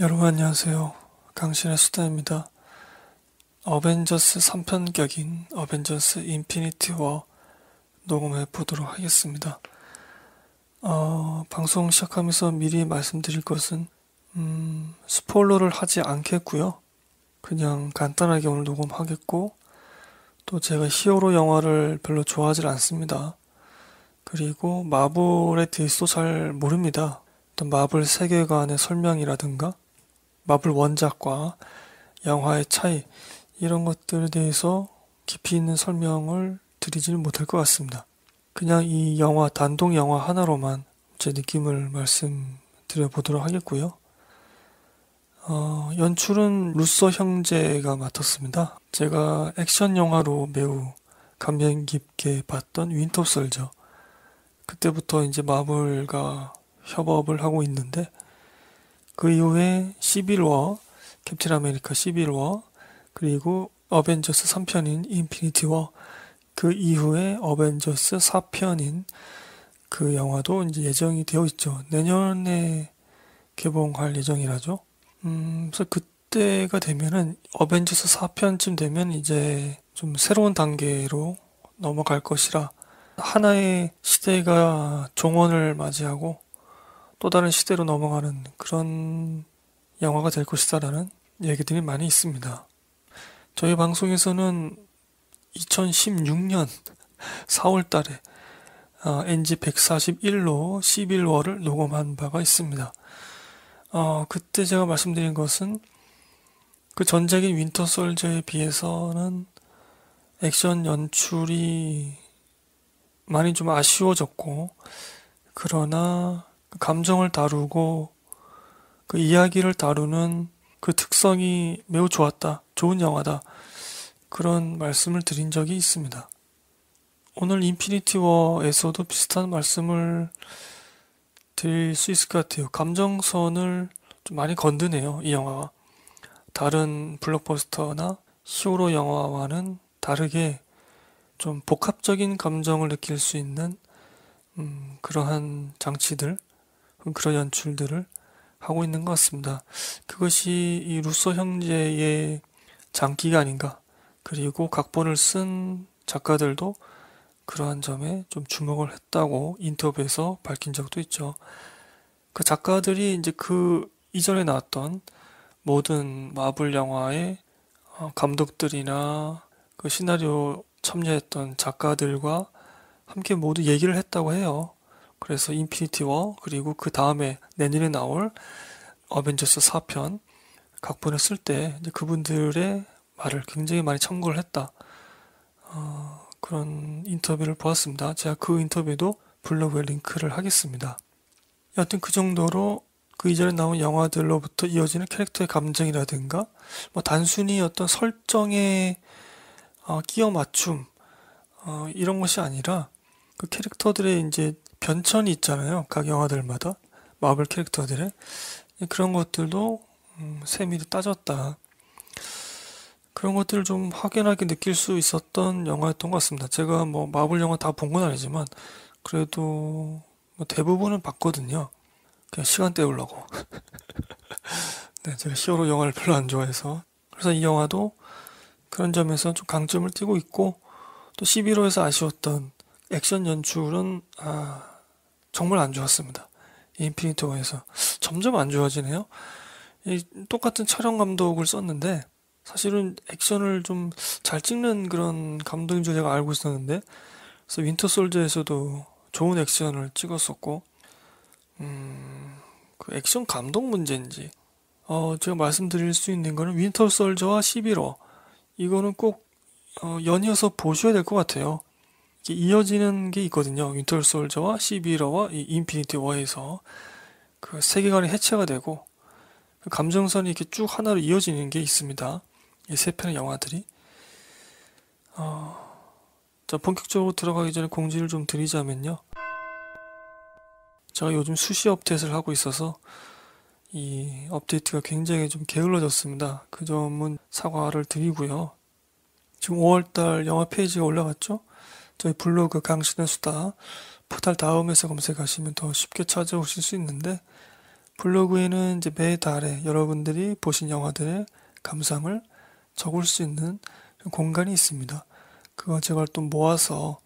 여러분 안녕하세요. 강신의 수다입니다. 어벤져스 3편격인 어벤져스 인피니티 워 녹음해 보도록 하겠습니다. 어, 방송 시작하면서 미리 말씀드릴 것은 음, 스포일러를 하지 않겠고요. 그냥 간단하게 오늘 녹음하겠고 또 제가 히어로 영화를 별로 좋아하지 않습니다. 그리고 마블에 대해서도 잘 모릅니다. 어떤 마블 세계관의 설명이라든가 마블 원작과 영화의 차이 이런 것들에 대해서 깊이 있는 설명을 드리지는 못할 것 같습니다. 그냥 이 영화 단독 영화 하나로만 제 느낌을 말씀드려 보도록 하겠고요. 어, 연출은 루소 형제가 맡았습니다. 제가 액션 영화로 매우 감명 깊게 봤던 윈터 솔저. 그때부터 이제 마블과 협업을 하고 있는데 그 이후에 11워, 캡틴 아메리카 11워, 그리고 어벤져스 3편인 인피니티 워, 그 이후에 어벤져스 4편인 그 영화도 이제 예정이 되어 있죠. 내년에 개봉할 예정이라죠. 음, 그래서 그때가 되면은 어벤져스 4편쯤 되면 이제 좀 새로운 단계로 넘어갈 것이라 하나의 시대가 종언을 맞이하고 또 다른 시대로 넘어가는 그런 영화가 될 것이다라는 얘기들이 많이 있습니다. 저희 방송에서는 2016년 4월 달에 NG 141로 11월을 녹음한 바가 있습니다. 어, 그때 제가 말씀드린 것은 그 전작인 윈터 솔저에 비해서는 액션 연출이 많이 좀 아쉬워졌고, 그러나 그 감정을 다루고 그 이야기를 다루는 그 특성이 매우 좋았다. 좋은 영화다. 그런 말씀을 드린 적이 있습니다. 오늘 인피니티 워에서도 비슷한 말씀을 드릴 수 있을 것 같아요. 감정선을 좀 많이 건드네요. 이영화가 다른 블록버스터나 히어로 영화와는 다르게 좀 복합적인 감정을 느낄 수 있는 음, 그러한 장치들 그런 연출들을 하고 있는 것 같습니다. 그것이 이 루소 형제의 장기가 아닌가. 그리고 각본을 쓴 작가들도 그러한 점에 좀 주목을 했다고 인터뷰에서 밝힌 적도 있죠. 그 작가들이 이제 그 이전에 나왔던 모든 마블 영화의 어, 감독들이나 그 시나리오 참여했던 작가들과 함께 모두 얘기를 했다고 해요. 그래서 인피니티 워 그리고 그 다음에 내년에 나올 어벤져스 4편 각본을 쓸 때 그분들의 말을 굉장히 많이 참고를 했다. 어, 그런 인터뷰를 보았습니다. 제가 그 인터뷰도 블로그에 링크를 하겠습니다. 여하튼 그 정도로 그 이전에 나온 영화들로부터 이어지는 캐릭터의 감정이라든가 뭐 단순히 어떤 설정에 어, 끼어 맞춤 어, 이런 것이 아니라 그 캐릭터들의 이제 변천이 있잖아요. 각 영화들마다 마블 캐릭터들의 그런 것들도 음, 세밀히 따졌다. 그런 것들을 좀 확연하게 느낄 수 있었던 영화였던 것 같습니다. 제가 뭐 마블 영화 다 본 건 아니지만 그래도 뭐 대부분은 봤거든요. 그냥 시간 때우려고. 네, 제가 히어로 영화를 별로 안 좋아해서 그래서 이 영화도 그런 점에서 좀 강점을 띠고 있고 또 11호에서 아쉬웠던 액션 연출은 아, 정말 안 좋았습니다. 인피니트 워에서 점점 안 좋아지네요. 이 똑같은 촬영 감독을 썼는데 사실은 액션을 좀 잘 찍는 그런 감독인 줄 제가 알고 있었는데 그래서 윈터 솔저에서도 좋은 액션을 찍었었고 음, 그 액션 감독 문제인지 어, 제가 말씀드릴 수 있는 거는 윈터 솔저와 11호 이거는 꼭 어, 연이어서 보셔야 될 것 같아요. 이어지는 게 있거든요. 윈터 솔저와 시비러와 이 인피니티 워에서 그 세계관이 해체가 되고 그 감정선이 이렇게 쭉 하나로 이어지는 게 있습니다. 이 세 편의 영화들이. 어... 자, 본격적으로 들어가기 전에 공지를 좀 드리자면요. 제가 요즘 수시 업데이트를 하고 있어서 이 업데이트가 굉장히 좀 게을러졌습니다. 그 점은 사과를 드리고요. 지금 5월달 영화 페이지가 올라갔죠? 저희 블로그 강신의 수다 포탈 다음에서 검색하시면 더 쉽게 찾아오실 수 있는데 블로그에는 이제 매 달에 여러분들이 보신 영화들의 감상을 적을 수 있는 공간이 있습니다. 그걸 제가 또 모아서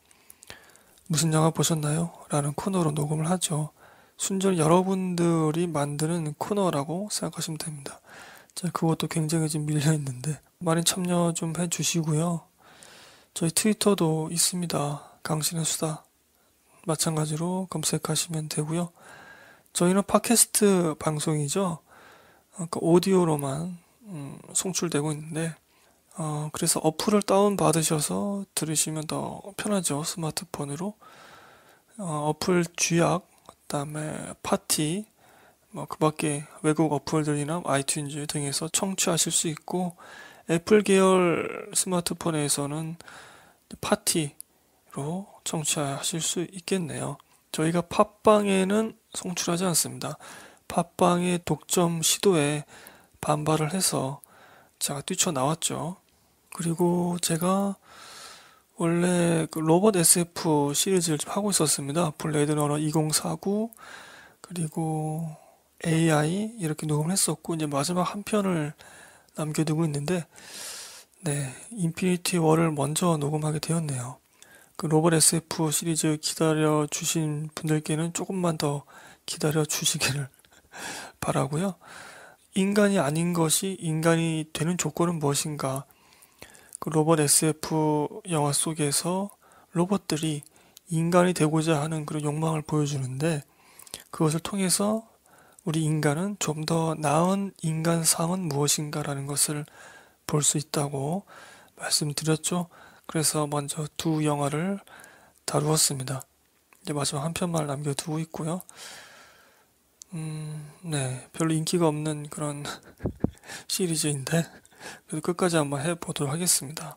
무슨 영화 보셨나요? 라는 코너로 녹음을 하죠. 순전히 여러분들이 만드는 코너라고 생각하시면 됩니다. 자, 그것도 굉장히 지금 밀려 있는데 많이 참여 좀 해주시고요. 저희 트위터도 있습니다. 강신의 수다. 마찬가지로 검색하시면 되고요. 저희는 팟캐스트 방송이죠. 그러니까 오디오로만 음, 송출되고 있는데 어, 그래서 어플을 다운 받으셔서 들으시면 더 편하죠 스마트폰으로 어, 플 쥐약 그다음에 파티 뭐 그밖에 외국 어플들이나 아이튠즈 등에서 청취하실 수 있고 애플 계열 스마트폰에서는 파티로 청취하실 수 있겠네요. 저희가 팟빵에는 송출하지 않습니다. 팟빵의 독점 시도에 반발을 해서 제가 뛰쳐나왔죠. 그리고 제가 원래 그 로봇 SF 시리즈를 하고 있었습니다. 블레이드러너 2049 그리고 AI 이렇게 녹음했었고 이제 마지막 한 편을 남겨두고 있는데 네 인피니티 워를 먼저 녹음하게 되었네요. 그 로벌 SF 시리즈 기다려 주신 분들께는 조금만 더 기다려 주시기를 바라고요. 인간이 아닌 것이 인간이 되는 조건은 무엇인가? 그 로봇 SF 영화 속에서 로봇들이 인간이 되고자 하는 그런 욕망을 보여주는데 그것을 통해서 우리 인간은 좀 더 나은 인간상은 무엇인가라는 것을 볼 수 있다고 말씀드렸죠. 그래서 먼저 두 영화를 다루었습니다. 이제 마지막 한 편만 남겨두고 있고요. 음, 네. 별로 인기가 없는 그런 시리즈인데, 끝까지 한번 해보도록 하겠습니다.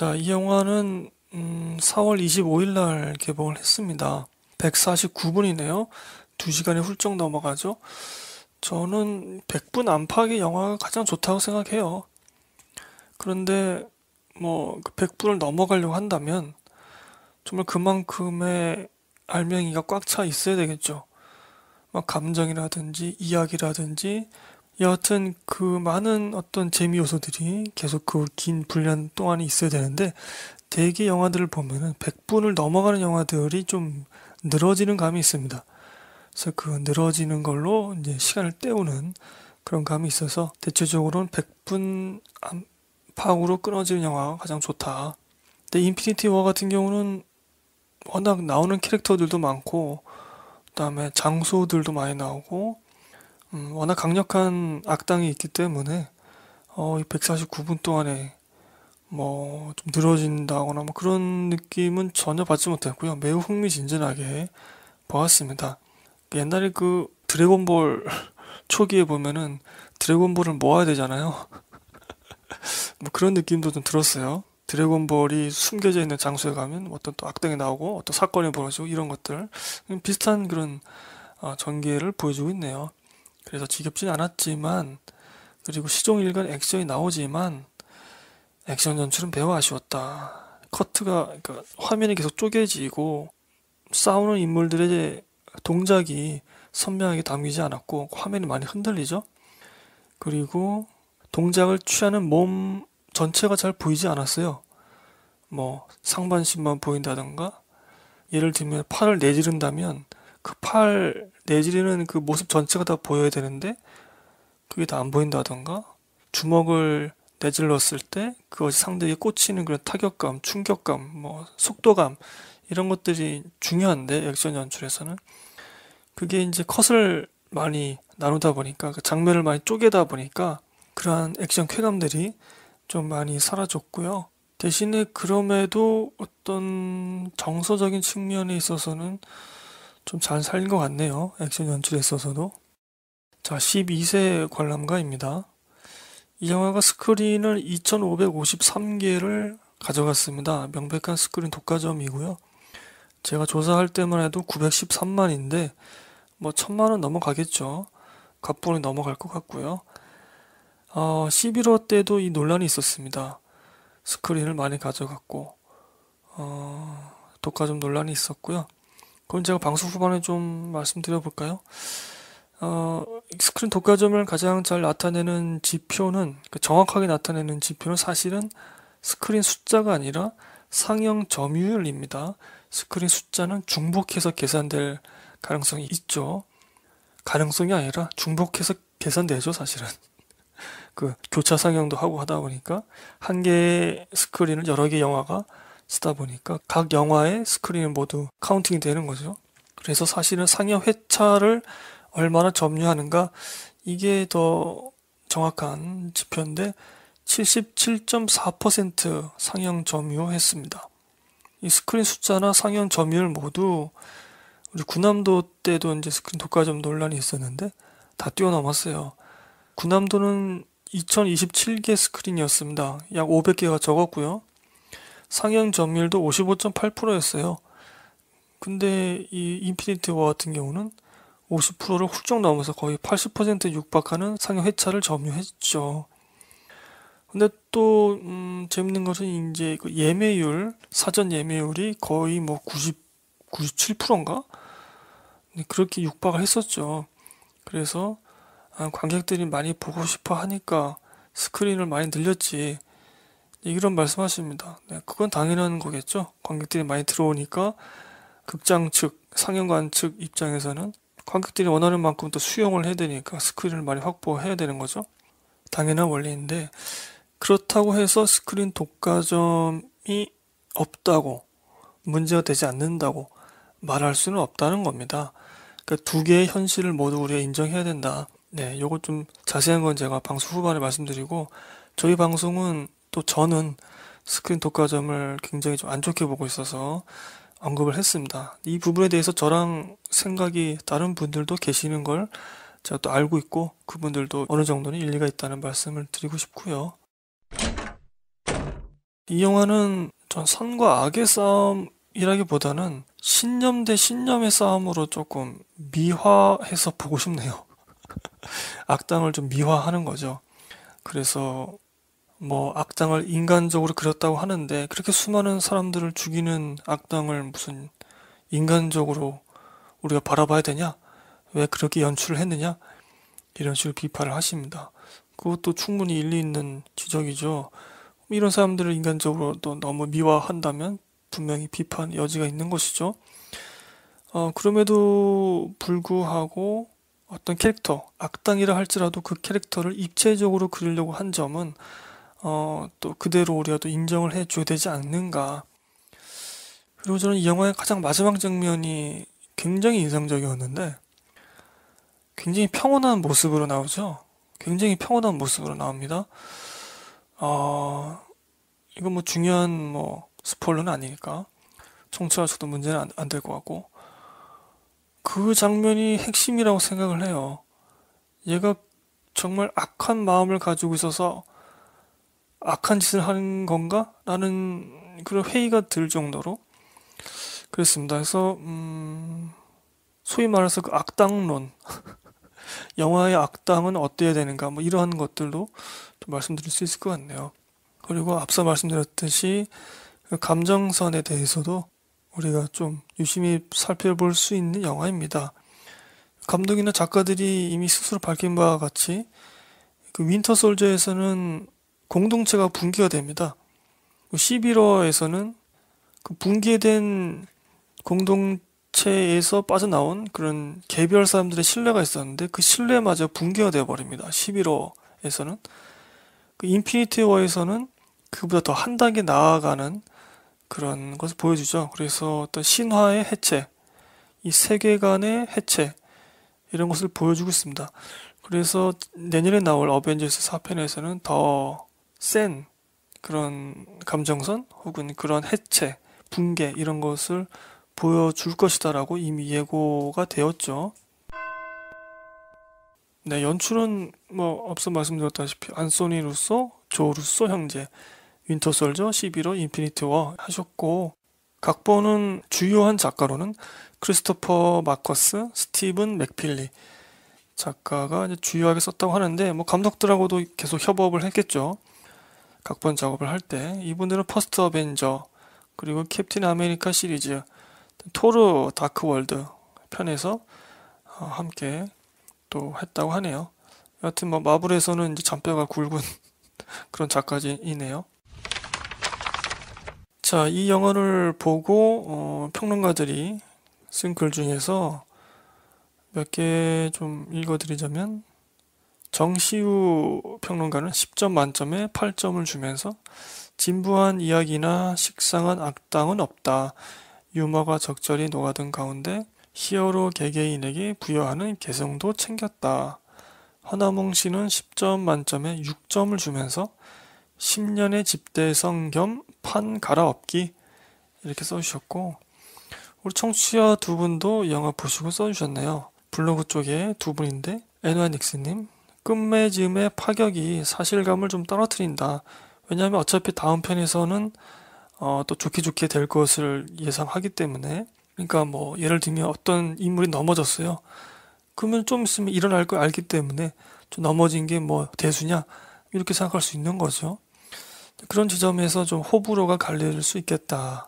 자, 이 영화는 음, 4월 25일 날 개봉을 했습니다. 149분이네요. 2시간이 훌쩍 넘어가죠. 저는 100분 안팎의 영화가 가장 좋다고 생각해요. 그런데 뭐 100분을 그 넘어가려고 한다면 정말 그만큼의 알맹이가 꽉 차 있어야 되겠죠. 막 감정이라든지 이야기라든지 여하튼 그 많은 어떤 재미 요소들이 계속 그 긴 분량 동안에 있어야 되는데 대개 영화들을 보면은 100분을 넘어가는 영화들이 좀 늘어지는 감이 있습니다. 그래서 그 늘어지는 걸로 이제 시간을 때우는 그런 감이 있어서 대체적으로는 100분 안팎으로 끊어지는 영화가 가장 좋다. 근데 인피니티 워 같은 경우는 워낙 나오는 캐릭터들도 많고 그다음에 장소들도 많이 나오고 음, 워낙 강력한 악당이 있기 때문에 어, 149분 동안에 뭐 좀 늘어진다거나 뭐 그런 느낌은 전혀 받지 못했고요. 매우 흥미진진하게 보았습니다. 옛날에 그 드래곤볼 초기에 보면은 드래곤볼을 모아야 되잖아요. 뭐 그런 느낌도 좀 들었어요. 드래곤볼이 숨겨져 있는 장소에 가면 뭐 어떤 또 악당이 나오고 어떤 사건이 벌어지고 이런 것들 음, 비슷한 그런 어, 전개를 보여주고 있네요. 그래서 지겹진 않았지만 그리고 시종일관 액션이 나오지만 액션 연출은배우 아쉬웠다. 커트가 그러니까 화면이 계속 쪼개지고 싸우는 인물들의 동작이 선명하게 담기지 않았고 화면이 많이 흔들리죠. 그리고 동작을 취하는 몸 전체가 잘 보이지 않았어요. 뭐 상반신만 보인다던가 예를 들면 팔을 내지른다면 그팔 내지르는 그 모습 전체가 다 보여야 되는데 그게 다 안 보인다던가 주먹을 내질렀을 때 그것이 상대에게 꽂히는 그런 타격감, 충격감, 뭐 속도감 이런 것들이 중요한데 액션 연출에서는 그게 이제 컷을 많이 나누다 보니까 그 장면을 많이 쪼개다 보니까 그러한 액션 쾌감들이 좀 많이 사라졌고요. 대신에 그럼에도 어떤 정서적인 측면에 있어서는 좀잘 살린 것 같네요. 액션 연출에 있어서도. 자, 12세 관람가입니다. 이 영화가 스크린을 2553개를 가져갔습니다. 명백한 스크린 독과점이고요. 제가 조사할 때만 해도 913만인데 뭐 천만은 넘어가겠죠. 갑본이 넘어갈 것 같고요. 어, 1 1월 때도 이 논란이 있었습니다. 스크린을 많이 가져갔고 어, 독과점 논란이 있었고요. 그럼 제가 방송 후반에 좀 말씀드려볼까요? 어, 스크린 독과점을 가장 잘 나타내는 지표는, 그 정확하게 나타내는 지표는 사실은 스크린 숫자가 아니라 상향 점유율입니다. 스크린 숫자는 중복해서 계산될 가능성이 있죠. 가능성이 아니라 중복해서 계산되죠, 사실은. 그 교차 상향도 하고 하다 보니까 한 개의 스크린을 여러 개 영화가 쓰다 보니까 각 영화의 스크린은 모두 카운팅이 되는 거죠. 그래서 사실은 상영 회차를 얼마나 점유하는가 이게 더 정확한 지표인데 77.4% 상영 점유했습니다. 이 스크린 숫자나 상영 점유율 모두 우리 군함도 때도 이제 스크린 독과점 논란이 있었는데 다 뛰어넘었어요. 군함도는 2027개 스크린이었습니다. 약 500개가 적었고요. 상향 점유율도 55.8%였어요. 근데 이 인피니트 워 같은 경우는 50%를 훌쩍 넘어서 거의 80% 육박하는 상향 회차를 점유했죠. 근데 또, 음, 재밌는 것은 이제 그 예매율, 사전 예매율이 거의 뭐 90, 97%인가? 그렇게 육박을 했었죠. 그래서 아, 관객들이 많이 보고 싶어 하니까 스크린을 많이 늘렸지. 네, 이런 말씀하십니다. 네, 그건 당연한 거겠죠. 관객들이 많이 들어오니까 극장 측, 상영관 측 입장에서는 관객들이 원하는 만큼 또 수용을 해야 되니까 스크린을 많이 확보해야 되는 거죠. 당연한 원리인데 그렇다고 해서 스크린 독과점이 없다고 문제가 되지 않는다고 말할 수는 없다는 겁니다. 그러니까 두 개의 현실을 모두 우리가 인정해야 된다. 네, 요거 좀 자세한 건 제가 방송 후반에 말씀드리고 저희 방송은 또 저는 스크린 독과점을 굉장히 좀 안 좋게 보고 있어서 언급을 했습니다. 이 부분에 대해서 저랑 생각이 다른 분들도 계시는 걸 제가 또 알고 있고 그분들도 어느 정도는 일리가 있다는 말씀을 드리고 싶고요. 이 영화는 전 선과 악의 싸움이라기보다는 신념 대 신념의 싸움으로 조금 미화해서 보고 싶네요. 악당을 좀 미화하는 거죠. 그래서 뭐 악당을 인간적으로 그렸다고 하는데 그렇게 수많은 사람들을 죽이는 악당을 무슨 인간적으로 우리가 바라봐야 되냐? 왜 그렇게 연출을 했느냐? 이런 식으로 비판을 하십니다. 그것도 충분히 일리 있는 지적이죠. 이런 사람들을 인간적으로 또 너무 미화한다면 분명히 비판 여지가 있는 것이죠. 어, 그럼에도 불구하고 어떤 캐릭터, 악당이라 할지라도 그 캐릭터를 입체적으로 그리려고 한 점은 어, 또 그대로 우리가 또 인정을 해줘야 되지 않는가. 그리고 저는 이 영화의 가장 마지막 장면이 굉장히 인상적이었는데, 굉장히 평온한 모습으로 나오죠. 굉장히 평온한 모습으로 나옵니다. 어, 이건 뭐 중요한 뭐 스포일러는 아니니까 청취하셔도 문제는 안 될것 안 같고 그 장면이 핵심이라고 생각을 해요. 얘가 정말 악한 마음을 가지고 있어서 악한 짓을 한 건가? 라는 그런 회의가 들 정도로 그랬습니다. 그래서 음, 소위 말해서 그 악당론 영화의 악당은 어때야 되는가 뭐 이러한 것들도 좀 말씀드릴 수 있을 것 같네요. 그리고 앞서 말씀드렸듯이 그 감정선에 대해서도 우리가 좀 유심히 살펴볼 수 있는 영화입니다. 감독이나 작가들이 이미 스스로 밝힌 바와 같이 그 윈터 솔저에서는 공동체가 붕괴가 됩니다. 11호에서는 그 붕괴된 공동체에서 빠져나온 그런 개별 사람들의 신뢰가 있었는데 그 신뢰마저 붕괴가 되어버립니다. 11호에서는. 그 인피니티 워에서는 그보다 더 한 단계 나아가는 그런 것을 보여주죠. 그래서 어떤 신화의 해체, 이 세계관의 해체, 이런 것을 보여주고 있습니다. 그래서 내년에 나올 어벤져스 4편에서는 더센 그런 감정선 혹은 그런 해체, 붕괴 이런 것을 보여줄 것이다라고 이미 예고가 되었죠. 네, 연출은 뭐 앞서 말씀드렸다시피 안소니 루소, 조 루소 형제, 윈터 솔저, 11호, 인피니트워 하셨고 각본은 주요한 작가로는 크리스토퍼 마커스, 스티븐 맥필리 작가가 주요하게 썼다고 하는데 뭐 감독들하고도 계속 협업을 했겠죠. 각본 작업을 할 때 이분들은 퍼스트 어벤져 그리고 캡틴 아메리카 시리즈 토르 다크월드 편에서 어, 함께 또 했다고 하네요. 여하튼 뭐 마블에서는 이제 잔뼈가 굵은 그런 작가이네요. 자, 이 영화를 보고 어, 평론가들이 쓴 글 중에서 몇 개 좀 읽어드리자면 정시우 평론가는 10점 만점에 8점을 주면서 진부한 이야기나 식상한 악당은 없다. 유머가 적절히 녹아든 가운데 히어로 개개인에게 부여하는 개성도 챙겼다. 허나몽 씨는 10점 만점에 6점을 주면서 10년의 집대성 겸 판 갈아엎기 이렇게 써주셨고 우리 청취자 두 분도 영화 보시고 써주셨네요. 블로그 쪽에 두 분인데 에누아닉스님 끝맺음의 파격이 사실감을 좀 떨어뜨린다. 왜냐하면 어차피 다음 편에서는 어, 또 좋게 좋게 될 것을 예상하기 때문에 그러니까 뭐 예를 들면 어떤 인물이 넘어졌어요. 그러면 좀 있으면 일어날 걸 알기 때문에 좀 넘어진 게 뭐 대수냐 이렇게 생각할 수 있는 거죠. 그런 지점에서 좀 호불호가 갈릴 수 있겠다.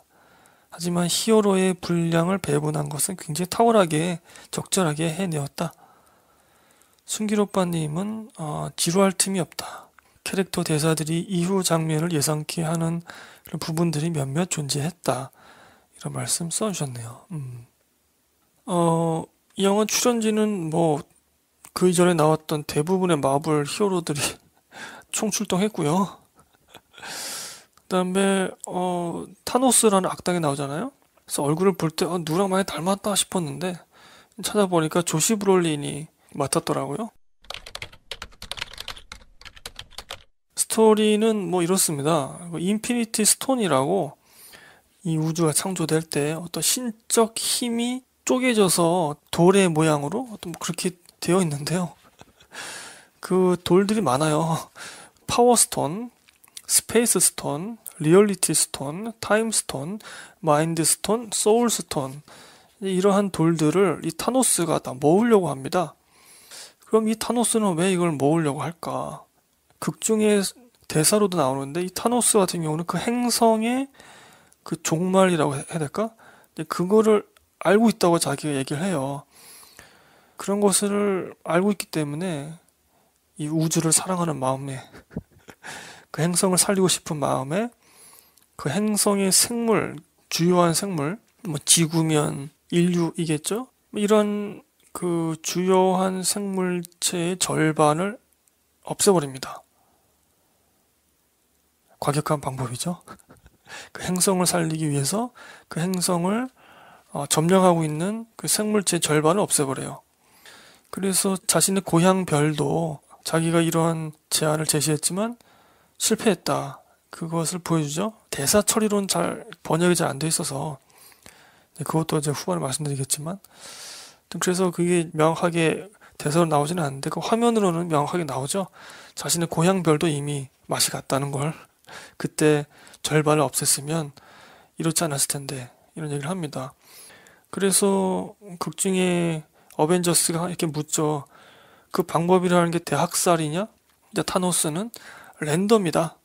하지만 히어로의 분량을 배분한 것은 굉장히 탁월하게 적절하게 해내었다. 승길 오빠님은 어, 지루할 틈이 없다. 캐릭터 대사들이 이후 장면을 예상케 하는 그런 부분들이 몇몇 존재했다. 이런 말씀 써주셨네요. 음. 어, 이 영화 출연진은 뭐 그 이전에 나왔던 대부분의 마블 히어로들이 총출동했고요. 그다음에 어, 타노스라는 악당이 나오잖아요. 그래서 얼굴을 볼때 어, 누랑 많이 닮았다 싶었는데 찾아보니까 조시 브롤린이 맡았더라고요. 스토리는 뭐 이렇습니다. 그 인피니티 스톤이라고 이 우주가 창조될 때 어떤 신적 힘이 쪼개져서 돌의 모양으로 어떤 그렇게 되어 있는데요. 그 돌들이 많아요. 파워스톤, 스페이스 스톤, 리얼리티 스톤, 타임 스톤, 마인드 스톤, 소울 스톤 이러한 돌들을 이 타노스가 다 모으려고 합니다. 그럼 이 타노스는 왜 이걸 모으려고 할까? 극 중에 대사로도 나오는데 이 타노스 같은 경우는 그 행성의 그 종말이라고 해야 될까? 그거를 알고 있다고 자기가 얘기를 해요. 그런 것을 알고 있기 때문에 이 우주를 사랑하는 마음에 그 행성을 살리고 싶은 마음에 그 행성의 생물, 주요한 생물, 뭐 지구면 인류이겠죠? 이런 그 주요한 생물체의 절반을 없애버립니다. 과격한 방법이죠. 그 행성을 살리기 위해서 그 행성을 어, 점령하고 있는 그 생물체 절반을 없애버려요. 그래서 자신의 고향 별도 자기가 이러한 제안을 제시했지만 실패했다. 그것을 보여주죠. 대사 처리론 잘 번역이 잘 안 돼 있어서 네, 그것도 이제 후반에 말씀드리겠지만 그래서 그게 명확하게 대사로 나오지는 않는데 그 화면으로는 명확하게 나오죠. 자신의 고향별도 이미 맛이 갔다는 걸 그때 절반을 없앴으면 이렇지 않았을 텐데 이런 얘기를 합니다. 그래서 극중에 어벤져스가 이렇게 묻죠. 그 방법이라는 게 대학살이냐? 근데 타노스는 랜덤이다.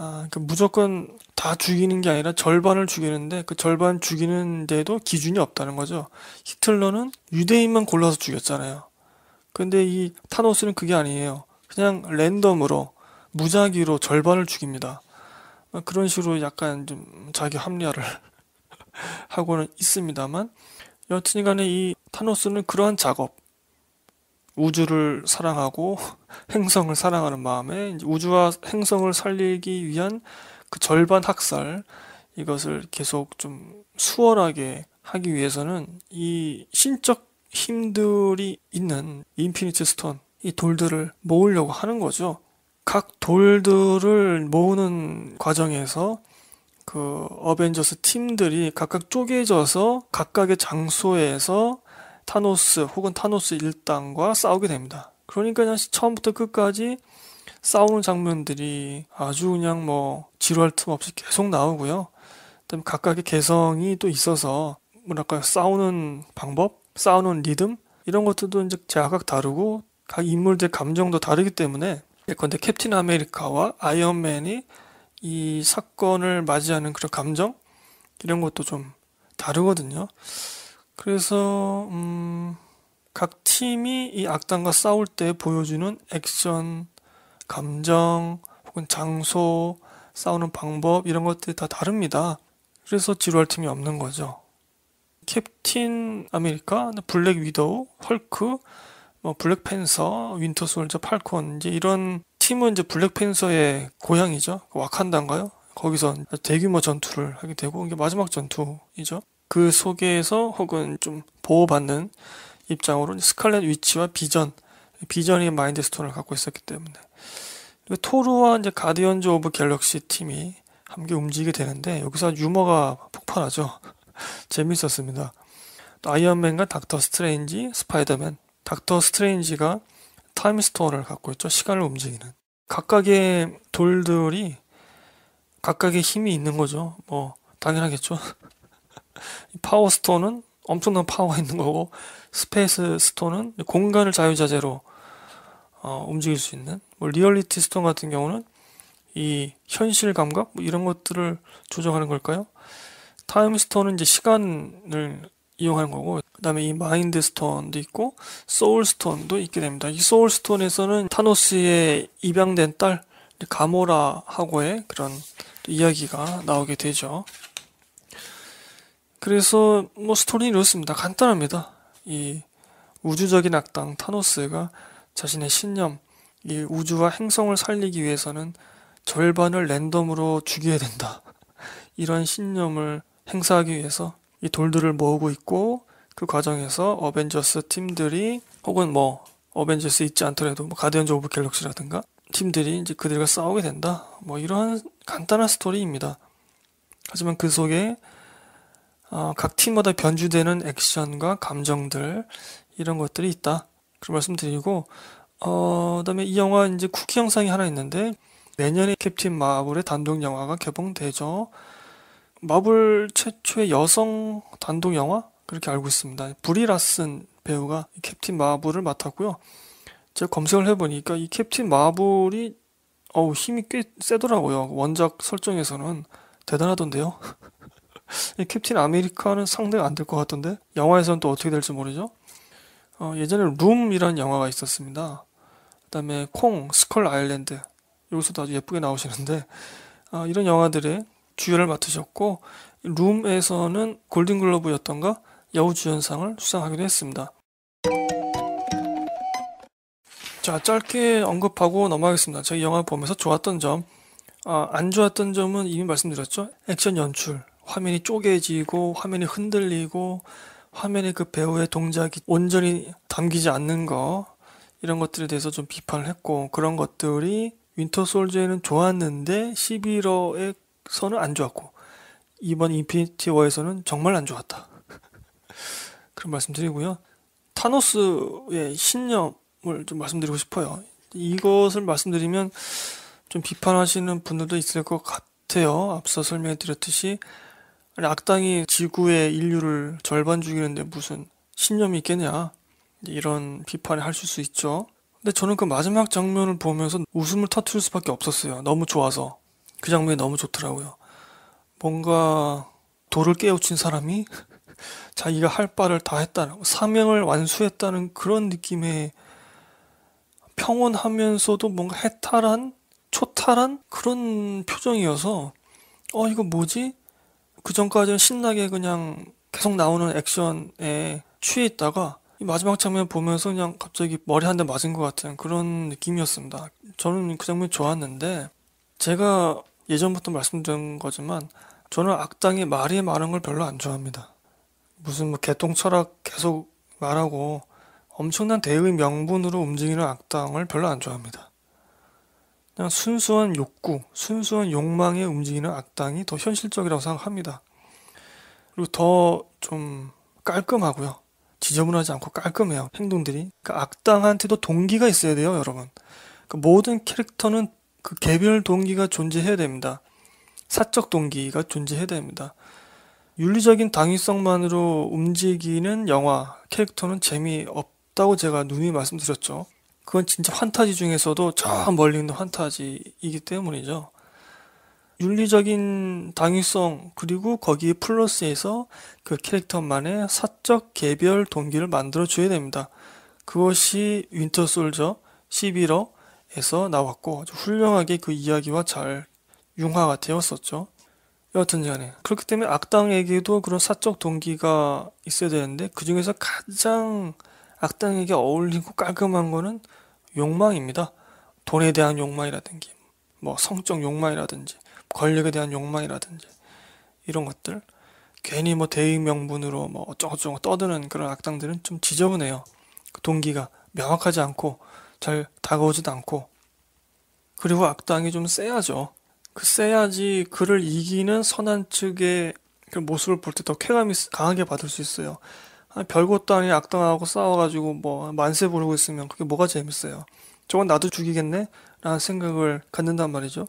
아, 그 무조건 다 죽이는 게 아니라 절반을 죽이는데 그 절반 죽이는데도 기준이 없다는 거죠. 히틀러는 유대인만 골라서 죽였잖아요. 근데 이 타노스는 그게 아니에요. 그냥 랜덤으로 무작위로 절반을 죽입니다. 아, 그런 식으로 약간 좀 자기 합리화를 하고는 있습니다만 여튼간에 이 타노스는 그러한 작업 우주를 사랑하고 행성을 사랑하는 마음에 우주와 행성을 살리기 위한 그 절반 학살 이것을 계속 좀 수월하게 하기 위해서는 이 신적 힘들이 있는 인피니트 스톤 이 돌들을 모으려고 하는 거죠. 각 돌들을 모으는 과정에서 그 어벤져스 팀들이 각각 쪼개져서 각각의 장소에서 타노스 혹은 타노스 일당과 싸우게 됩니다. 그러니까 그냥 처음부터 끝까지 싸우는 장면들이 아주 그냥 뭐 지루할 틈 없이 계속 나오고요. 그다음에 각각의 개성이 또 있어서 뭐랄까요 싸우는 방법, 싸우는 리듬 이런 것들도 이제 제각각 다르고 각 인물들 의 감정도 다르기 때문에 예컨대 캡틴 아메리카와 아이언맨이 이 사건을 맞이하는 그런 감정 이런 것도 좀 다르거든요. 그래서 음, 각 팀이 이 악당과 싸울 때 보여주는 액션, 감정, 혹은 장소, 싸우는 방법 이런 것들이 다 다릅니다. 그래서 지루할 틈이 없는 거죠. 캡틴 아메리카, 네, 블랙 위도우, 헐크, 뭐 블랙 팬서, 윈터 솔저, 팔콘 이제 이런 팀은 이제 블랙 팬서의 고향이죠. 그 와칸다인가요? 거기서 대규모 전투를 하게 되고 이게 마지막 전투이죠. 그 속에서 혹은 좀 보호받는 입장으로 스칼렛 위치와 비전, 비전이 마인드 스톤을 갖고 있었기 때문에 토르와 이제 가디언즈 오브 갤럭시 팀이 함께 움직이게 되는데 여기서 유머가 폭발하죠. 재밌었습니다. 아이언맨과 닥터 스트레인지, 스파이더맨, 닥터 스트레인지가 타임스톤을 갖고 있죠. 시간을 움직이는 각각의 돌들이 각각의 힘이 있는 거죠. 뭐 당연하겠죠. 파워 스톤은 엄청난 파워가 있는 거고 스페이스 스톤은 공간을 자유자재로 어, 움직일 수 있는 뭐 리얼리티 스톤 같은 경우는 이 현실 감각 뭐 이런 것들을 조정하는 걸까요? 타임 스톤은 이제 시간을 이용하는 거고 그다음에 이 마인드 스톤도 있고 소울 스톤도 있게 됩니다. 이 소울 스톤에서는 타노스의 입양된 딸 가모라하고의 그런 이야기가 나오게 되죠. 그래서 뭐 스토리는 이렇습니다. 간단합니다. 이 우주적인 악당 타노스가 자신의 신념, 이 우주와 행성을 살리기 위해서는 절반을 랜덤으로 죽여야 된다. 이런 신념을 행사하기 위해서 이 돌들을 모으고 있고 그 과정에서 어벤져스 팀들이 혹은 뭐 어벤져스 있지 않더라도 뭐 가디언즈 오브 갤럭시라든가 팀들이 이제 그들과 싸우게 된다. 뭐 이러한 간단한 스토리입니다. 하지만 그 속에 어, 각 팀마다 변주되는 액션과 감정들 이런 것들이 있다. 그런 말씀드리고 어, 그다음에 이 영화 이제 쿠키 영상이 하나 있는데 내년에 캡틴 마블의 단독 영화가 개봉되죠. 마블 최초의 여성 단독 영화 그렇게 알고 있습니다. 브리라슨 배우가 캡틴 마블을 맡았고요. 제가 검색을 해보니까 이 캡틴 마블이 어우 힘이 꽤 세더라고요. 원작 설정에서는 대단하던데요. 캡틴 아메리카는 상대가 안 될 것 같던데 영화에서는 또 어떻게 될지 모르죠. 어, 예전에 룸이라는 영화가 있었습니다. 그다음에 콩, 스컬 아일랜드 여기서도 아주 예쁘게 나오시는데 어, 이런 영화들의 주연을 맡으셨고 룸에서는 골든글러브였던가 여우주연상을 수상하기도 했습니다. 자 짧게 언급하고 넘어가겠습니다. 저희 영화 보면서 좋았던 점, 아, 안 좋았던 점은 이미 말씀드렸죠. 액션 연출, 화면이 쪼개지고 화면이 흔들리고 화면에 그 배우의 동작이 온전히 담기지 않는 거 이런 것들에 대해서 좀 비판을 했고 그런 것들이 윈터 솔저에는 좋았는데 11호에서는 안 좋았고 이번 인피니티 워에서는 정말 안 좋았다 그런 말씀드리고요 타노스의 신념을 좀 말씀드리고 싶어요 이것을 말씀드리면 좀 비판하시는 분들도 있을 것 같아요 앞서 설명해 드렸듯이 아니, 악당이 지구의 인류를 절반 죽이는데 무슨 신념이 있겠냐. 이런 비판을 하실 수 있죠. 근데 저는 그 마지막 장면을 보면서 웃음을 터트릴 수밖에 없었어요. 너무 좋아서. 그 장면이 너무 좋더라고요. 뭔가 돌을 깨우친 사람이 자기가 할 바를 다 했다는, 사명을 완수했다는 그런 느낌의 평온하면서도 뭔가 해탈한, 초탈한 그런 표정이어서, 어, 이거 뭐지? 그 전까지는 신나게 그냥 계속 나오는 액션에 취해 있다가 마지막 장면 보면서 그냥 갑자기 머리 한 대 맞은 것 같은 그런 느낌이었습니다. 저는 그 장면 좋았는데 제가 예전부터 말씀드린 거지만 저는 악당이 말이 많은 걸 별로 안 좋아합니다. 무슨 뭐 개똥 철학 계속 말하고 엄청난 대의 명분으로 움직이는 악당을 별로 안 좋아합니다. 그냥 순수한 욕구, 순수한 욕망에 움직이는 악당이 더 현실적이라고 생각합니다. 그리고 더 좀 깔끔하고요. 지저분하지 않고 깔끔해요. 행동들이. 그러니까 악당한테도 동기가 있어야 돼요, 여러분. 그 모든 캐릭터는 그 개별 동기가 존재해야 됩니다. 사적 동기가 존재해야 됩니다. 윤리적인 당위성만으로 움직이는 영화, 캐릭터는 재미없다고 제가 누누이 말씀드렸죠. 그건 진짜 환타지 중에서도 저 멀리 있는 환타지이기 때문이죠. 윤리적인 당위성 그리고 거기에 플러스해서 그 캐릭터만의 사적 개별 동기를 만들어 줘야 됩니다. 그것이 윈터 솔저 11어에서 나왔고 훌륭하게 그 이야기와 잘 융화가 되었었죠. 여하튼 간에 그렇기 때문에 악당에게도 그런 사적 동기가 있어야 되는데 그중에서 가장 악당에게 어울리고 깔끔한 거는 욕망입니다. 돈에 대한 욕망이라든지, 뭐 성적 욕망이라든지, 권력에 대한 욕망이라든지, 이런 것들. 괜히 뭐 대의 명분으로 뭐 어쩌고저쩌고 떠드는 그런 악당들은 좀 지저분해요. 그 동기가 명확하지 않고, 잘 다가오지도 않고. 그리고 악당이 좀 세야죠. 그 세야지 그를 이기는 선한 측의 그 모습을 볼 때 더 쾌감이 강하게 받을 수 있어요. 아니, 별것도 아닌 악당하고 싸워가지고 뭐 만세 부르고 있으면 그게 뭐가 재밌어요. 저건 나도 죽이겠네? 라는 생각을 갖는단 말이죠.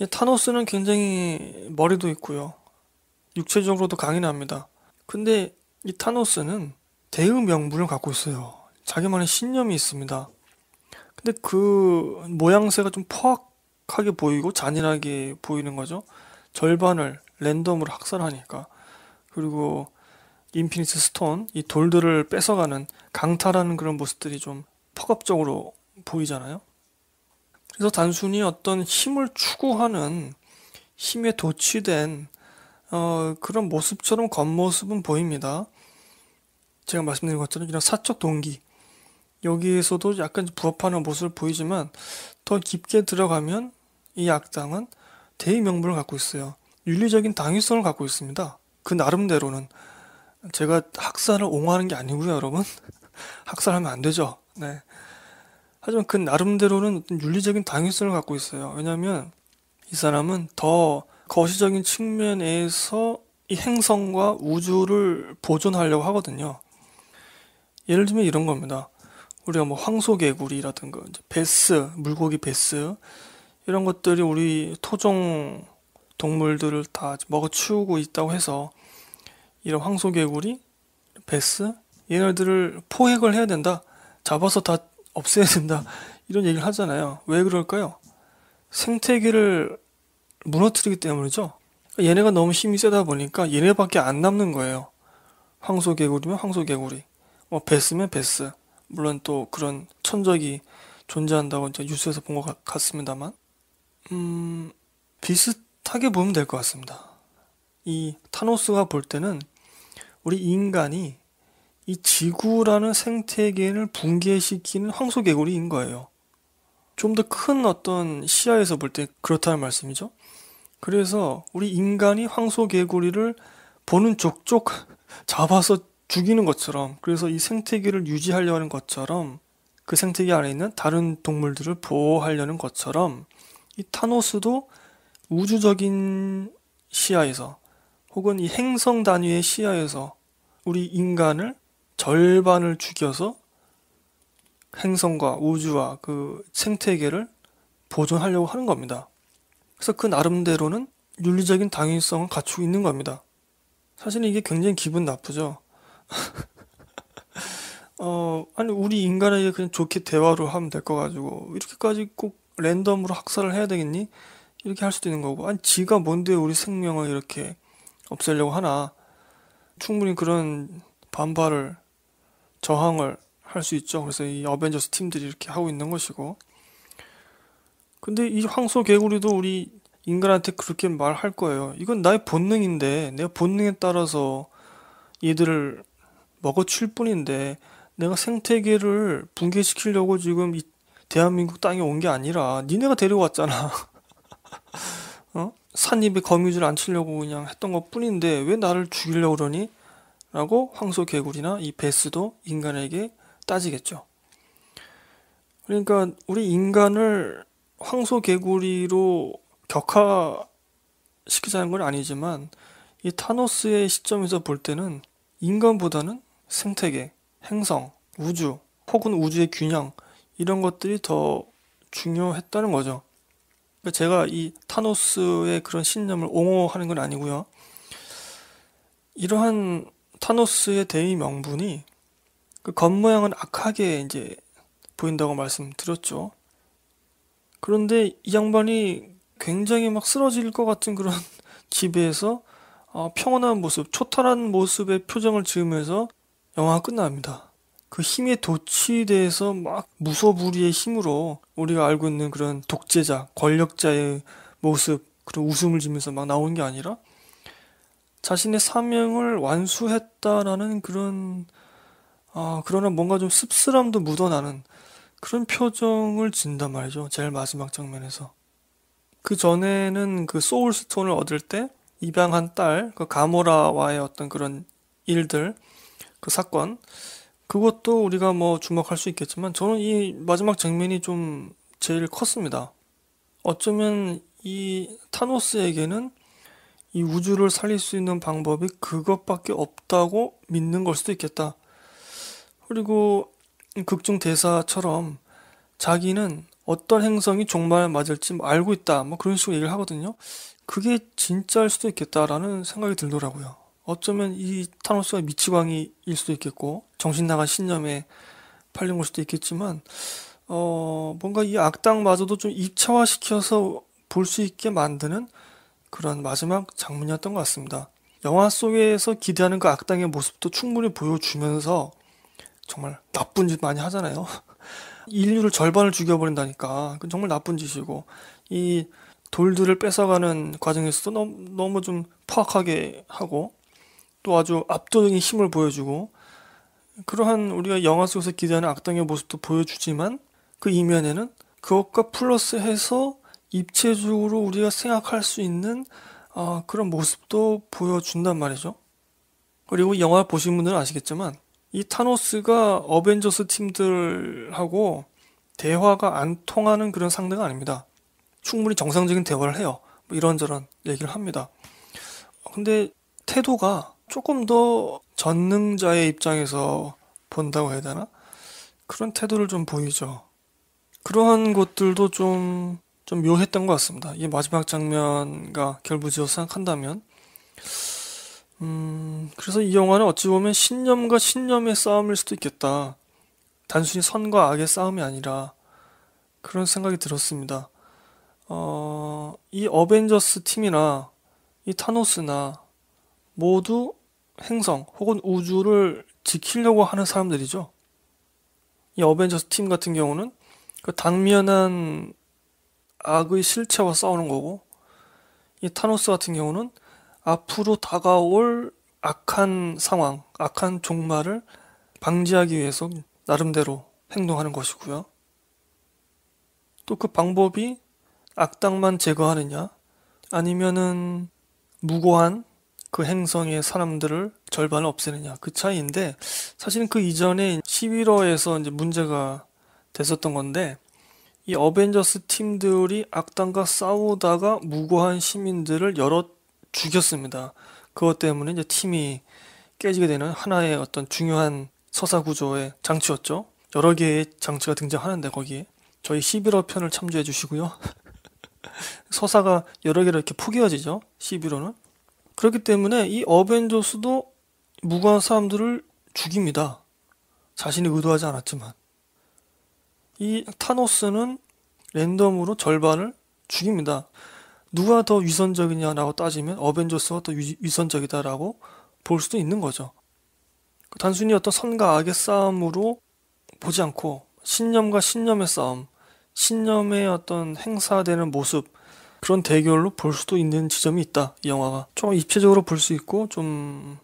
이 타노스는 굉장히 머리도 있고요. 육체적으로도 강인합니다. 근데 이 타노스는 대응 명분을 갖고 있어요. 자기만의 신념이 있습니다. 근데 그 모양새가 좀 포악하게 보이고 잔인하게 보이는 거죠. 절반을 랜덤으로 학살하니까. 그리고 인피니트 스톤, 이 돌들을 뺏어가는 강탈하는 그런 모습들이 좀 폭압적으로 보이잖아요. 그래서 단순히 어떤 힘을 추구하는 힘에 도취된 어, 그런 모습처럼 겉모습은 보입니다. 제가 말씀드린 것처럼 이런 사적 동기 여기에서도 약간 부합하는 모습을 보이지만 더 깊게 들어가면 이 악당은 대의명분을 갖고 있어요. 윤리적인 당위성을 갖고 있습니다. 그 나름대로는 제가 학살을 옹호하는 게 아니고요, 여러분. 학살하면 안 되죠. 네. 하지만 그 나름대로는 윤리적인 당위성을 갖고 있어요. 왜냐하면 이 사람은 더 거시적인 측면에서 이 행성과 우주를 보존하려고 하거든요. 예를 들면 이런 겁니다. 우리가 뭐 황소개구리라든가 베스, 물고기 베스 이런 것들이 우리 토종 동물들을 다 먹어치우고 있다고 해서 이런 황소개구리, 베스 얘네들을 포획을 해야 된다. 잡아서 다 없애야 된다. 이런 얘기를 하잖아요. 왜 그럴까요? 생태계를 무너뜨리기 때문이죠. 얘네가 너무 힘이 세다 보니까 얘네밖에 안 남는 거예요. 황소개구리면 황소개구리, 뭐 베스면 베스. 물론 또 그런 천적이 존재한다고 이제 뉴스에서 본 것 같습니다만, 음 비슷하게 보면 될 것 같습니다. 이 타노스가 볼 때는 우리 인간이 이 지구라는 생태계를 붕괴시키는 황소개구리인 거예요. 좀 더 큰 어떤 시야에서 볼 때 그렇다는 말씀이죠. 그래서 우리 인간이 황소개구리를 보는 족족 잡아서 죽이는 것처럼 그래서 이 생태계를 유지하려는 것처럼 그 생태계 안에 있는 다른 동물들을 보호하려는 것처럼 이 타노스도 우주적인 시야에서 혹은 이 행성 단위의 시야에서 우리 인간을 절반을 죽여서 행성과 우주와 그 생태계를 보존하려고 하는 겁니다. 그래서 그 나름대로는 윤리적인 당위성을 갖추고 있는 겁니다. 사실 이게 굉장히 기분 나쁘죠. 어, 아니, 우리 인간에게 그냥 좋게 대화를 하면 될 거 가지고, 이렇게까지 꼭 랜덤으로 학살을 해야 되겠니? 이렇게 할 수도 있는 거고, 아니, 지가 뭔데 우리 생명을 이렇게 없애려고 하나? 충분히 그런 반발을 저항을 할 수 있죠. 그래서 이 어벤져스 팀들이 이렇게 하고 있는 것이고. 근데 이 황소 개구리도 우리 인간한테 그렇게 말할 거예요. 이건 나의 본능인데 내 본능에 따라서 얘들을 먹어칠 뿐인데 내가 생태계를 붕괴시키려고 지금 이 대한민국 땅에 온 게 아니라 니네가 데려왔잖아. 어? 산입이 거미줄 안 치려고 그냥 했던 것 뿐인데 왜 나를 죽이려고 그러니? 라고 황소 개구리나 이 베스도 인간에게 따지겠죠. 그러니까 우리 인간을 황소 개구리로 격화시키자는 건 아니지만 이 타노스의 시점에서 볼 때는 인간보다는 생태계, 행성, 우주 혹은 우주의 균형 이런 것들이 더 중요했다는 거죠. 제가 이 타노스의 그런 신념을 옹호하는 건 아니고요. 이러한 타노스의 대위 명분이 그 겉모양은 악하게 이제 보인다고 말씀드렸죠. 그런데 이 양반이 굉장히 막 쓰러질 것 같은 그런 집에서 어, 평온한 모습, 초탈한 모습의 표정을 지으면서 영화가 끝납니다. 그힘의도취해서막 무소불위의 힘으로 우리가 알고 있는 그런 독재자, 권력자의 모습, 그런 웃음을 지면서 막 나온 게 아니라 자신의 사명을 완수했다라는 그런 아, 그러나 뭔가 좀 씁쓸함도 묻어나는 그런 표정을 진단 말이죠. 제일 마지막 장면에서. 그 전에는 그 소울스톤을 얻을 때 입양한 딸, 그 가모라와의 어떤 그런 일들, 그 사건, 그것도 우리가 뭐 주목할 수 있겠지만 저는 이 마지막 장면이 좀 제일 컸습니다. 어쩌면 이 타노스에게는 이 우주를 살릴 수 있는 방법이 그것밖에 없다고 믿는 걸 수도 있겠다. 그리고 극중 대사처럼 자기는 어떤 행성이 정말 맞을지 알고 있다. 뭐 그런 식으로 얘기를 하거든요. 그게 진짜일 수도 있겠다라는 생각이 들더라고요. 어쩌면 이 타노스가 미치광이일 수도 있겠고 정신 나간 신념에 팔린 걸 수도 있겠지만 어 뭔가 이 악당마저도 좀 입체화시켜서 볼 수 있게 만드는 그런 마지막 장면이었던 것 같습니다. 영화 속에서 기대하는 그 악당의 모습도 충분히 보여주면서 정말 나쁜 짓 많이 하잖아요. 인류를 절반을 죽여버린다니까. 그 정말 나쁜 짓이고. 이 돌들을 뺏어가는 과정에서도 너무, 너무 좀 파악하게 하고 또 아주 압도적인 힘을 보여주고 그러한 우리가 영화 속에서 기대하는 악당의 모습도 보여주지만 그 이면에는 그것과 플러스해서 입체적으로 우리가 생각할 수 있는 어, 그런 모습도 보여준단 말이죠. 그리고 영화 보신 분들은 아시겠지만 이 타노스가 어벤져스 팀들하고 대화가 안 통하는 그런 상대가 아닙니다. 충분히 정상적인 대화를 해요. 뭐 이런저런 얘기를 합니다. 근데 태도가 조금 더 전능자의 입장에서 본다고 해야 되나? 그런 태도를 좀 보이죠. 그러한 것들도 좀, 좀 묘했던 것 같습니다. 이 마지막 장면과 결부지어 생각한다면. 음, 그래서 이 영화는 어찌 보면 신념과 신념의 싸움일 수도 있겠다. 단순히 선과 악의 싸움이 아니라 그런 생각이 들었습니다. 어, 이 어벤져스 팀이나 이 타노스나 모두 행성 혹은 우주를 지키려고 하는 사람들이죠. 이 어벤져스 팀 같은 경우는 그 당면한 악의 실체와 싸우는 거고, 이 타노스 같은 경우는 앞으로 다가올 악한 상황, 악한 종말을 방지하기 위해서 나름대로 행동하는 것이고요. 또 그 방법이 악당만 제거하느냐, 아니면은 무고한 그 행성의 사람들을 절반을 없애느냐 그 차이인데 사실은 그 이전에 11호에서 이제 문제가 됐었던 건데 이 어벤져스 팀들이 악당과 싸우다가 무고한 시민들을 여러 죽였습니다. 그것 때문에 이제 팀이 깨지게 되는 하나의 어떤 중요한 서사 구조의 장치였죠. 여러 개의 장치가 등장하는데 거기에 저희 11호 편을 참조해 주시고요. 서사가 여러 개로 이렇게 포개어지죠. 11호는. 그렇기 때문에 이 어벤져스도 무고한 사람들을 죽입니다. 자신이 의도하지 않았지만. 이 타노스는 랜덤으로 절반을 죽입니다. 누가 더 위선적이냐라고 따지면 어벤져스가 더 위선적이다라고 볼 수도 있는 거죠. 단순히 어떤 선과 악의 싸움으로 보지 않고 신념과 신념의 싸움, 신념의 어떤 행사되는 모습, 그런 대결로 볼 수도 있는 지점이 있다. 이 영화가 좀 입체적으로 볼 수 있고 좀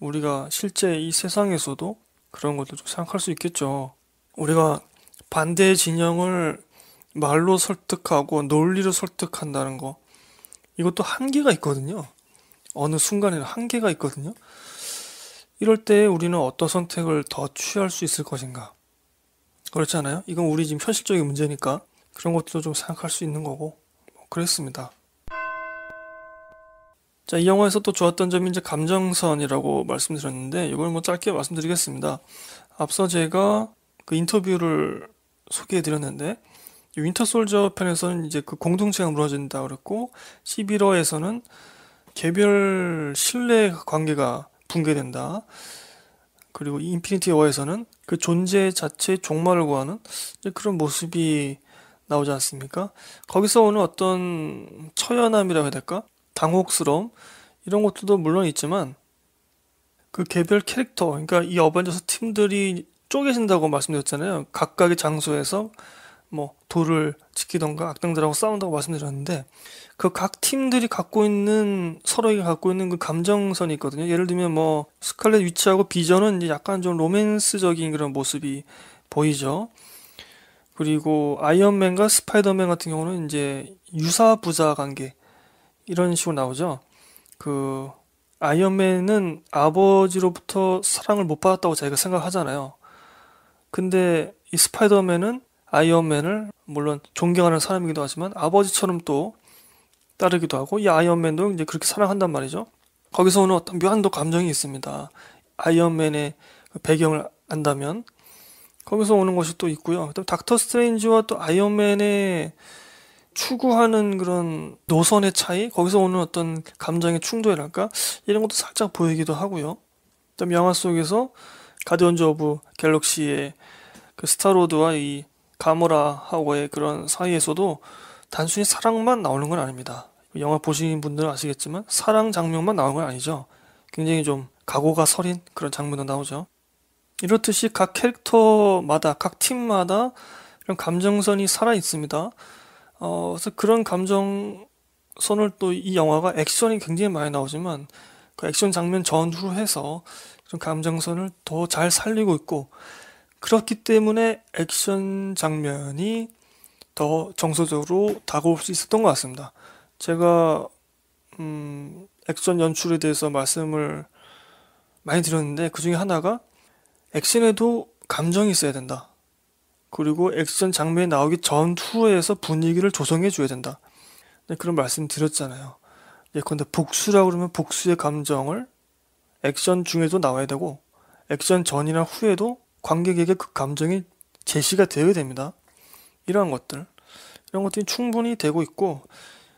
우리가 실제 이 세상에서도 그런 것도 좀 생각할 수 있겠죠. 우리가 반대 진영을 말로 설득하고 논리로 설득한다는 거 이것도 한계가 있거든요. 어느 순간에는 한계가 있거든요. 이럴 때 우리는 어떤 선택을 더 취할 수 있을 것인가? 그렇지 않아요? 이건 우리 지금 현실적인 문제니까 그런 것도 좀 생각할 수 있는 거고 그랬습니다. 자, 이 영화에서 또 좋았던 점이 이제 감정선이라고 말씀드렸는데, 이걸 뭐 짧게 말씀드리겠습니다. 앞서 제가 그 인터뷰를 소개해드렸는데, 윈터솔저 편에서는 이제 그 공동체가 무너진다 그랬고, 11호에서는 개별 신뢰 관계가 붕괴된다. 그리고 인피니티 워에서는 그 존재 자체의 종말을 구하는 그런 모습이 나오지 않습니까? 거기서 오는 어떤 처연함이라고 해야 될까? 당혹스러움 이런 것들도 물론 있지만 그 개별 캐릭터 그러니까 이 어벤져스 팀들이 쪼개진다고 말씀드렸잖아요. 각각의 장소에서 뭐 돌을 지키던가 악당들하고 싸운다고 말씀드렸는데 그 각 팀들이 갖고 있는 서로에게 갖고 있는 그 감정선이 있거든요. 예를 들면 뭐 스칼렛 위치하고 비전은 이제 약간 좀 로맨스적인 그런 모습이 보이죠. 그리고 아이언맨과 스파이더맨 같은 경우는 이제 유사 부자 관계 이런 식으로 나오죠. 그 아이언맨은 아버지로부터 사랑을 못 받았다고 자기가 생각하잖아요. 근데 이 스파이더맨은 아이언맨을 물론 존경하는 사람이기도 하지만 아버지처럼 또 따르기도 하고 이 아이언맨도 이제 그렇게 사랑한단 말이죠. 거기서 오는 어떤 묘한 또 감정이 있습니다. 아이언맨의 그 배경을 안다면 거기서 오는 것이 또 있고요. 그다음 닥터 스트레인지와 또 아이언맨의 추구하는 그런 노선의 차이, 거기서 오는 어떤 감정의 충돌이랄까 이런 것도 살짝 보이기도 하고요. 그다음 영화 속에서 가디언즈 오브 갤럭시의 그 스타로드와 이 가모라하고의 그런 사이에서도 단순히 사랑만 나오는 건 아닙니다. 영화 보신 분들은 아시겠지만 사랑 장면만 나오는 건 아니죠. 굉장히 좀 각오가 서린 그런 장면도 나오죠. 이렇듯이 각 캐릭터마다 각 팀마다 이런 감정선이 살아 있습니다. 어, 그래서 그런 감정선을 또 이 영화가 액션이 굉장히 많이 나오지만 그 액션 장면 전후로 해서 이 감정선을 더 잘 살리고 있고 그렇기 때문에 액션 장면이 더 정서적으로 다가올 수 있었던 것 같습니다. 제가 음, 액션 연출에 대해서 말씀을 많이 드렸는데 그 중에 하나가 액션에도 감정이 있어야 된다. 그리고 액션 장면이 나오기 전 후에서 분위기를 조성해 줘야 된다. 네, 그런 말씀 드렸잖아요. 예컨대 복수라고 그러면 복수의 감정을 액션 중에도 나와야 되고 액션 전이나 후에도 관객에게 그 감정이 제시가 되어야 됩니다. 이러한 것들 이런 것들이 충분히 되고 있고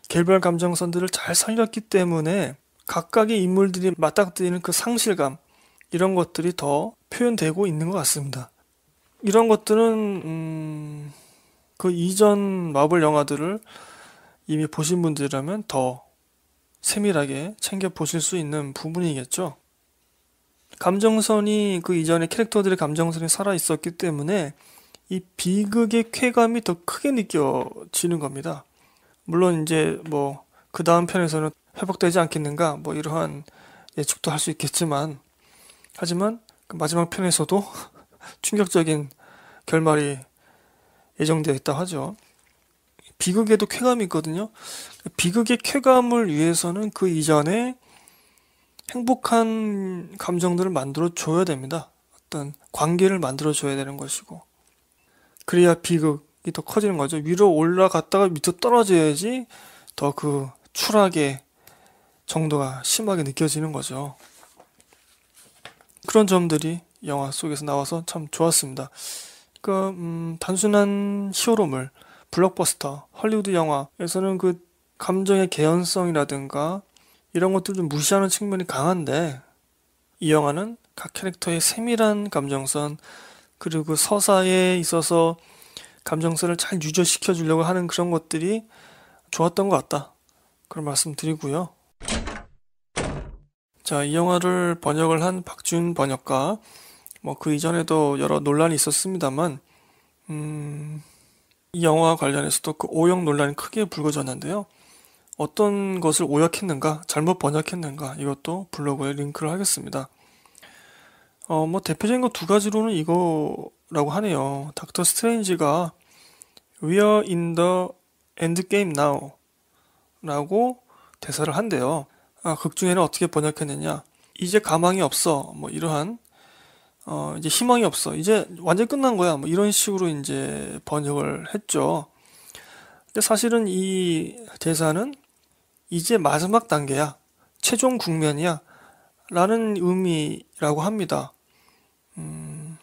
개별 감정선들을 잘 살렸기 때문에 각각의 인물들이 맞닥뜨리는 그 상실감 이런 것들이 더 표현되고 있는 것 같습니다. 이런 것들은 음, 그 이전 마블 영화들을 이미 보신 분들이라면 더 세밀하게 챙겨 보실 수 있는 부분이겠죠. 감정선이 그 이전의 캐릭터들의 감정선이 살아 있었기 때문에 이 비극의 쾌감이 더 크게 느껴지는 겁니다. 물론 이제 뭐 그 다음 편에서는 회복되지 않겠는가 뭐 이러한 예측도 할 수 있겠지만 하지만 그 마지막 편에서도 충격적인 결말이 예정되어 있다 하죠. 비극에도 쾌감이 있거든요. 비극의 쾌감을 위해서는 그 이전에 행복한 감정들을 만들어 줘야 됩니다. 어떤 관계를 만들어 줘야 되는 것이고. 그래야 비극이 더 커지는 거죠. 위로 올라갔다가 밑으로 떨어져야지 더 그 추락의 정도가 심하게 느껴지는 거죠. 그런 점들이 영화 속에서 나와서 참 좋았습니다. 그러니까 음, 단순한 히어로물, 블록버스터, 헐리우드 영화에서는 그 감정의 개연성이라든가 이런 것들좀 무시하는 측면이 강한데 이 영화는 각 캐릭터의 세밀한 감정선 그리고 서사에 있어서 감정선을 잘 유지시켜 주려고 하는 그런 것들이 좋았던 것 같다. 그런 말씀 드리고요. 자, 이 영화를 번역을 한 박준 번역가, 뭐 그 이전에도 여러 논란이 있었습니다만, 음, 이영화 관련해서도 그 오역 논란이 크게 불거졌는데요. 어떤 것을 오역했는가, 잘못 번역했는가, 이것도 블로그에 링크를 하겠습니다. 어, 뭐 대표적인 것 두 가지로는 이거라고 하네요. 닥터 스트레인지가 We're a in the endgame now 라고 대사를 한대요. 아, 극중에는 어떻게 번역했느냐. 이제 가망이 없어. 뭐 이러한 어, 이제 희망이 없어. 이제 완전 끝난 거야. 뭐 이런 식으로 이제 번역을 했죠. 근데 사실은 이 대사는 이제 마지막 단계야. 최종 국면이야. 라는 의미라고 합니다. 음,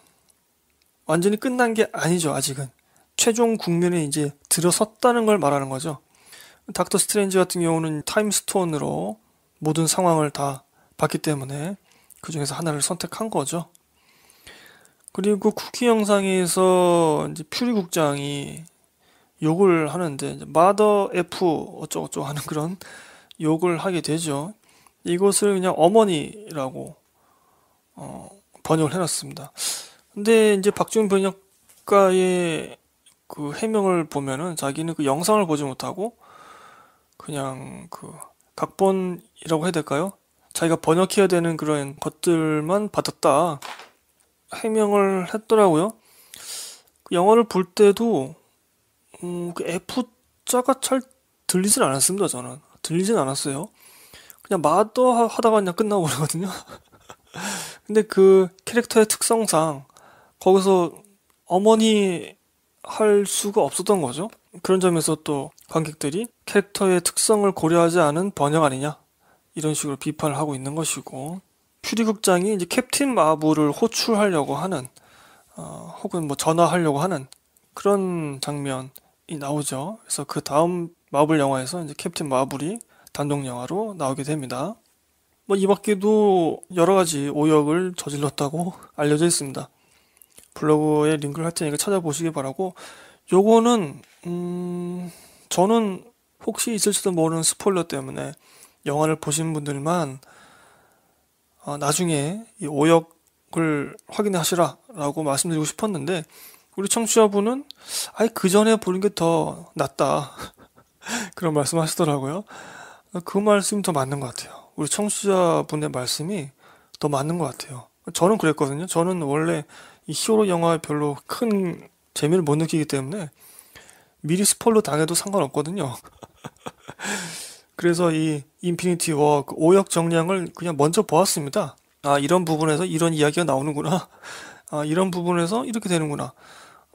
완전히 끝난 게 아니죠, 아직은. 최종 국면에 이제 들어섰다는 걸 말하는 거죠. 닥터 스트레인지 같은 경우는 타임스톤으로 모든 상황을 다 봤기 때문에 그 중에서 하나를 선택한 거죠. 그리고 쿠키 영상에서 이제 퓨리 국장이 욕을 하는데 마더 F 어쩌고저쩌고 하는 그런 욕을 하게 되죠. 이것을 그냥 어머니라고 어, 번역을 해놨습니다. 근데 이제 박준 번역가의 그 해명을 보면은 자기는 그 영상을 보지 못하고 그냥 그 각본이라고 해야 될까요? 자기가 번역해야 되는 그런 것들만 받았다. 해명을 했더라고요. 그 영화를 볼 때도 음, 그 F자가 잘 들리진 않았습니다. 저는 들리진 않았어요. 그냥 마더 하다가 그냥 끝나고 그러거든요. 근데 그 캐릭터의 특성상 거기서 어머니 할 수가 없었던 거죠. 그런 점에서 또 관객들이 캐릭터의 특성을 고려하지 않은 번역 아니냐 이런 식으로 비판을 하고 있는 것이고 퓨리 극장이 이제 캡틴 마블을 호출하려고 하는 어, 혹은 뭐 전화하려고 하는 그런 장면이 나오죠. 그래서 그 다음 마블 영화에서 이제 캡틴 마블이 단독 영화로 나오게 됩니다. 뭐 이 밖에도 여러 가지 오역을 저질렀다고 알려져 있습니다. 블로그에 링크를 할 테니까 찾아보시기 바라고 요거는 음, 저는 혹시 있을지도 모르는 스포일러 때문에 영화를 보신 분들만 어, 나중에 이 오역을 확인하시라라고 말씀드리고 싶었는데 우리 청취자분은 아예 그 전에 보는 게 더 낫다 그런 말씀하시더라고요. 그 말씀이 더 맞는 것 같아요. 우리 청취자분의 말씀이 더 맞는 것 같아요. 저는 그랬거든요. 저는 원래 이 히어로 영화에 별로 큰 재미를 못 느끼기 때문에 미리 스포일러 당해도 상관없거든요. 그래서 이 인피니티 워그 오역 정량을 그냥 먼저 보았습니다. 아 이런 부분에서 이런 이야기가 나오는구나. 아 이런 부분에서 이렇게 되는구나.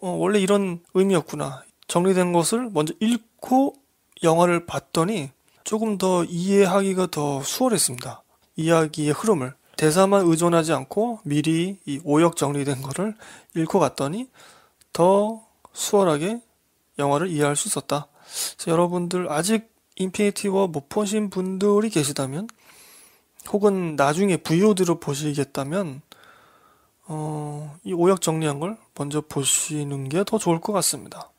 어, 원래 이런 의미였구나. 정리된 것을 먼저 읽고 영화를 봤더니 조금 더 이해하기가 더 수월했습니다. 이야기의 흐름을 대사만 의존하지 않고 미리 이 오역 정리된 거를 읽고 갔더니 더 수월하게 영화를 이해할 수 있었다. 여러분들 아직 인피니티 워못 보신 분들이 계시다면 혹은 나중에 VOD로 보시겠다면 어, 이 오역 정리한 걸 먼저 보시는 게 더 좋을 것 같습니다.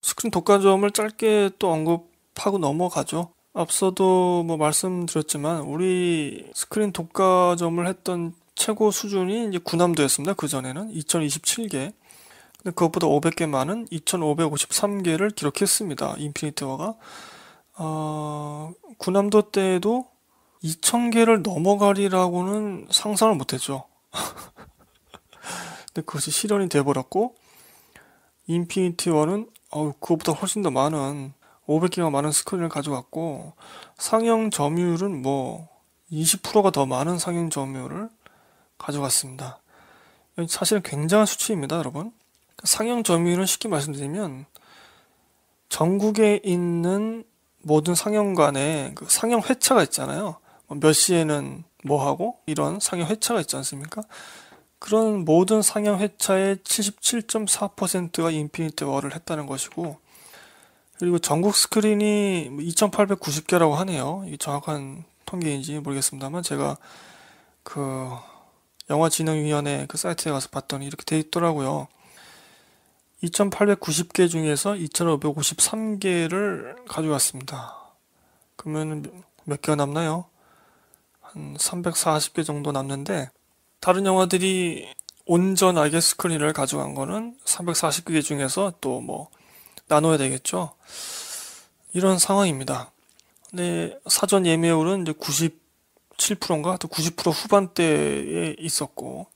스크린 독과점을 짧게 또 언급하고 넘어가죠. 앞서도 뭐 말씀드렸지만 우리 스크린 독과점을 했던 최고 수준이 이제 군남도였습니다그 전에는 2027개. 근데 그것보다 500개 많은 2553개를 기록했습니다. 인피니트 워가 어, 군함도 때에도 2000개를 넘어가리라고는 상상을 못했죠. 근데 그것이 실현이 돼버렸고 인피니티 워는 어, 그것보다 훨씬 더 많은 500개가 많은 스크린을 가져왔고 상향 점유율은 뭐 20%가 더 많은 상향 점유율을 가져갔습니다. 사실 굉장한 수치입니다, 여러분. 상향 점유율은 쉽게 말씀드리면 전국에 있는 모든 상영관에 그 상영 회차가 있잖아요. 뭐 몇 시에는 뭐 하고 이런 상영 회차가 있지 않습니까? 그런 모든 상영 회차의 77.4%가 인피니트 워를 했다는 것이고 그리고 전국 스크린이 2,890개라고 뭐 하네요. 이 정확한 통계인지 모르겠습니다만 제가 그 영화진흥위원회 그 사이트에 가서 봤더니 이렇게 돼 있더라고요. 2,890개 중에서 2,553개를 가져왔습니다. 그러면 몇 개가 남나요? 한 340개 정도 남는데 다른 영화들이 온전하게 스크린을 가져간 거는 340개 중에서 또뭐 나눠야 되겠죠. 이런 상황입니다. 근데 네, 사전 예매율은 이제 97%인가 또 90% 후반대에 있었고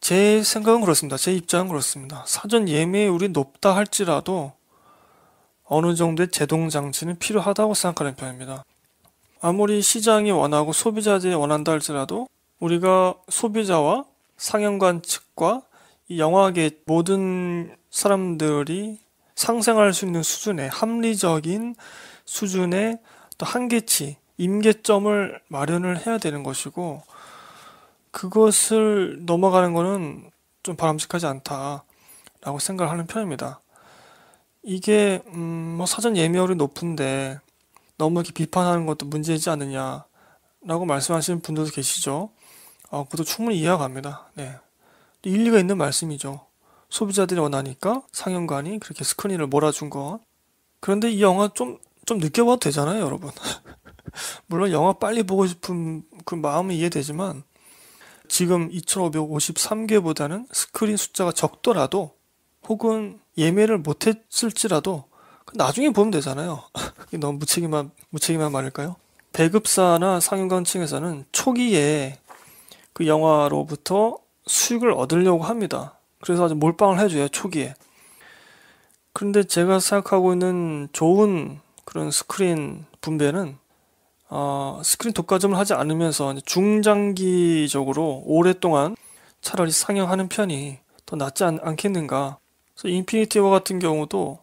제 생각은 그렇습니다. 제 입장은 그렇습니다. 사전 예매율이 높다 할지라도 어느 정도의 제동 장치는 필요하다고 생각하는 편입니다. 아무리 시장이 원하고 소비자들이 원한다 할지라도 우리가 소비자와 상영관 측과 이 영화계 모든 사람들이 상생할 수 있는 수준의 합리적인 수준의 또 한계치, 임계점을 마련을 해야 되는 것이고 그것을 넘어가는 것은 좀 바람직하지 않다라고 생각을 하는 편입니다. 이게 음, 뭐 사전 예매율이 높은데 너무 이렇게 비판하는 것도 문제이지 않느냐라고 말씀하시는 분들도 계시죠. 어, 그것도 충분히 이해가 갑니다. 네. 일리가 있는 말씀이죠. 소비자들이 원하니까 상영관이 그렇게 스크린을 몰아준 거. 그런데 이 영화 좀, 좀 늦게 봐도 되잖아요, 여러분. 물론 영화 빨리 보고 싶은 그 마음은 이해되지만 지금 2553개보다는 스크린 숫자가 적더라도 혹은 예매를 못했을지라도 그 나중에 보면 되잖아요. 너무 무책임한, 무책임한 말일까요? 배급사나 상영관 측에서는 초기에 그 영화로부터 수익을 얻으려고 합니다. 그래서 아주 몰빵을 해줘요, 초기에. 그런데 제가 생각하고 있는 좋은 그런 스크린 분배는 어, 스크린 독과점을 하지 않으면서 중장기적으로 오랫동안 차라리 상영하는 편이 더 낫지 않, 겠는가 그래서 인피니티워 같은 경우도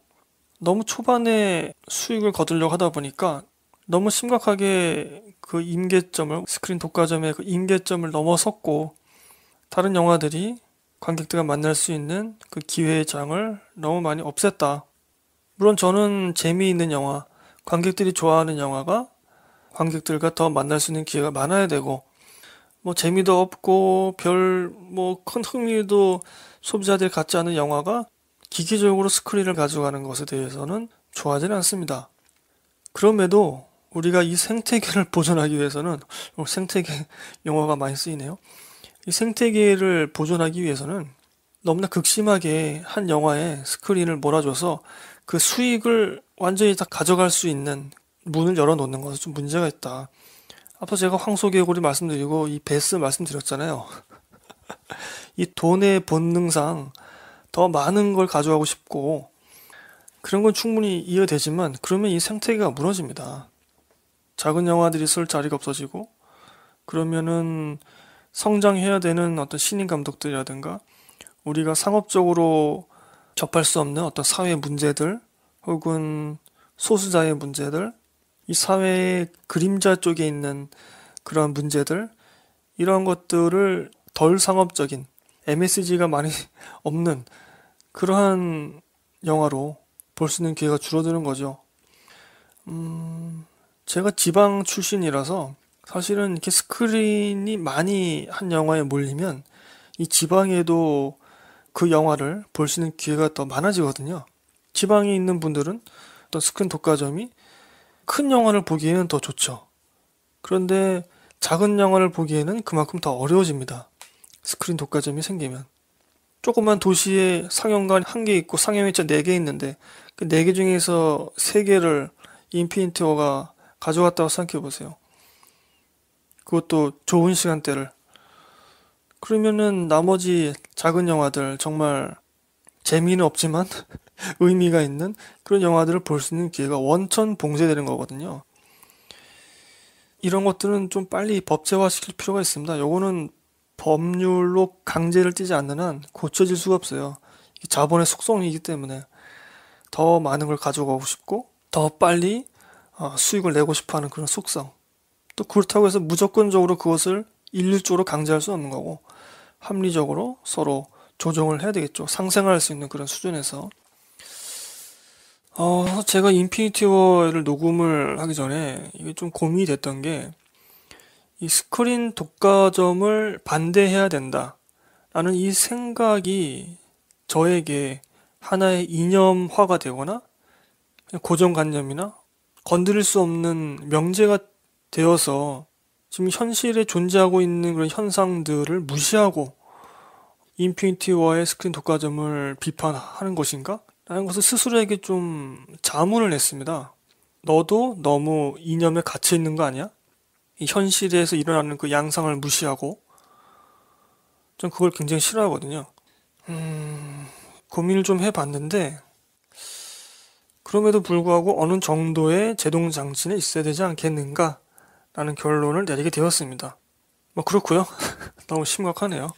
너무 초반에 수익을 거두려고 하다 보니까 너무 심각하게 그 임계점을 스크린 독과점의 그 임계점을 넘어섰고 다른 영화들이 관객들과 만날 수 있는 그 기회의 장을 너무 많이 없앴다. 물론 저는 재미있는 영화, 관객들이 좋아하는 영화가 관객들과 더 만날 수 있는 기회가 많아야 되고, 뭐 재미도 없고 별 뭐 큰 흥미도 소비자들이 갖지 않은 영화가 기계적으로 스크린을 가져가는 것에 대해서는 좋아하지는 않습니다. 그럼에도 우리가 이 생태계를 보존하기 위해서는 어, 생태계 영화가 많이 쓰이네요. 생태계를 보존하기 위해서는 너무나 극심하게 한 영화에 스크린을 몰아줘서 그 수익을 완전히 다 가져갈 수 있는 문을 열어놓는 것은 좀 문제가 있다. 앞서 제가 황소개구리 말씀드리고 이 베스 말씀드렸잖아요. 이 돈의 본능상 더 많은 걸 가져가고 싶고 그런 건 충분히 이해되지만 그러면 이 생태계가 무너집니다. 작은 영화들이 쓸 자리가 없어지고 그러면은 성장해야 되는 어떤 신인 감독들이라든가 우리가 상업적으로 접할 수 없는 어떤 사회 문제들 혹은 소수자의 문제들 이 사회의 그림자 쪽에 있는 그런 문제들 이런 것들을 덜 상업적인 MSG가 많이 없는 그러한 영화로 볼 수 있는 기회가 줄어드는 거죠. 음, 제가 지방 출신이라서 사실은 이렇게 스크린이 많이 한 영화에 몰리면 이 지방에도 그 영화를 볼 수 있는 기회가 더 많아지거든요. 지방에 있는 분들은 어떤 스크린 독과점이 큰 영화를 보기에는 더 좋죠. 그런데 작은 영화를 보기에는 그만큼 더 어려워집니다. 스크린 독과점이 생기면. 조그만 도시에 상영관 한개 있고 상영회차 네개 있는데 그네개 중에서 세 개를 인피니티 워가 가져갔다고 생각해 보세요. 그것도 좋은 시간대를. 그러면은 나머지 작은 영화들 정말 재미는 없지만 의미가 있는 그런 영화들을 볼 수 있는 기회가 원천 봉쇄되는 거거든요. 이런 것들은 좀 빨리 법제화 시킬 필요가 있습니다. 요거는 법률로 강제를 띠지 않는 한 고쳐질 수가 없어요. 자본의 속성이기 때문에 더 많은 걸 가져가고 싶고 더 빨리 어, 수익을 내고 싶어 하는 그런 속성. 또 그렇다고 해서 무조건적으로 그것을 일률적으로 강제할 수 없는 거고 합리적으로 서로 조정을 해야 되겠죠. 상생할 수 있는 그런 수준에서. 어, 제가 인피니티 워를 녹음을 하기 전에 이게 좀 고민이 됐던 게 이 스크린 독과점을 반대해야 된다라는 이 생각이 저에게 하나의 이념화가 되거나 고정관념이나 건드릴 수 없는 명제 가 되어서 지금 현실에 존재하고 있는 그런 현상들을 무시하고 인피니티 워의 스크린 독과점을 비판하는 것인가? 라는 것을 스스로에게 좀 자문을 냈습니다. 너도 너무 이념에 갇혀 있는 거 아니야? 이 현실에서 일어나는 그 양상을 무시하고 전 그걸 굉장히 싫어하거든요. 음, 고민을 좀 해봤는데 그럼에도 불구하고 어느 정도의 제동 장치는 있어야 되지 않겠는가? 라는 결론을 내리게 되었습니다. 뭐 그렇고요. 너무 심각하네요.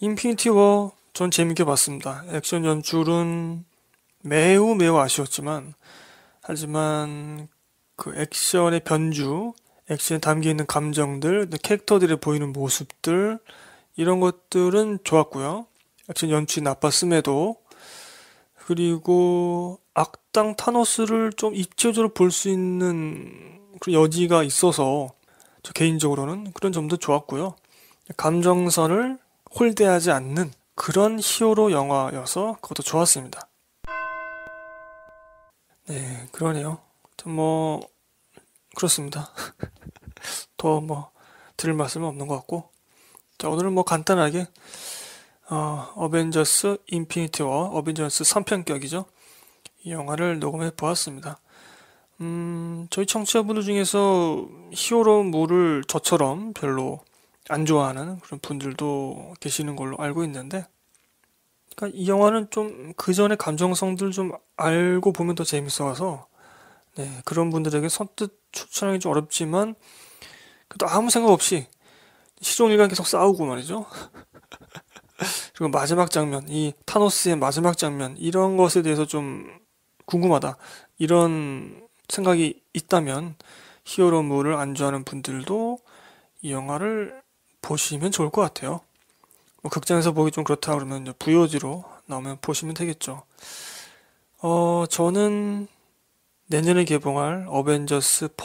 인피니티 워 전 재밌게 봤습니다. 액션 연출은 매우 매우 아쉬웠지만 하지만 그 액션의 변주, 액션에 담겨 있는 감정들, 캐릭터들의 보이는 모습들, 이런 것들은 좋았고요. 액션 연출이 나빴음에도 그리고 악당 타노스를 좀 입체적으로 볼 수 있는 그런 여지가 있어서 저 개인적으로는 그런 점도 좋았고요. 감정선을 홀대하지 않는 그런 히어로 영화여서 그것도 좋았습니다. 네, 그러네요. 뭐 그렇습니다. 더 뭐 들을 말씀은 없는 것 같고 자, 오늘은 뭐 간단하게 어, 어벤져스 인피니티 워 어벤져스 3편격이죠. 이 영화를 녹음해 보았습니다. 음, 저희 청취자분들 중에서 히어로물을 저처럼 별로 안 좋아하는 그런 분들도 계시는 걸로 알고 있는데 그러니까 이 영화는 좀 그전에 감정성들 좀 알고 보면 더 재밌어서 네, 그런 분들에게 선뜻 추천하기 좀 어렵지만 그래도 아무 생각 없이 시종일관 계속 싸우고 말이죠. 그리고 마지막 장면, 이 타노스의 마지막 장면, 이런 것에 대해서 좀 궁금하다. 이런 생각이 있다면 히어로물을 안좋아하는 분들도 이 영화를 보시면 좋을 것 같아요. 뭐 극장에서 보기 좀 그렇다 그러면 부요지로 나오면 보시면 되겠죠. 어, 저는 내년에 개봉할 어벤져스 4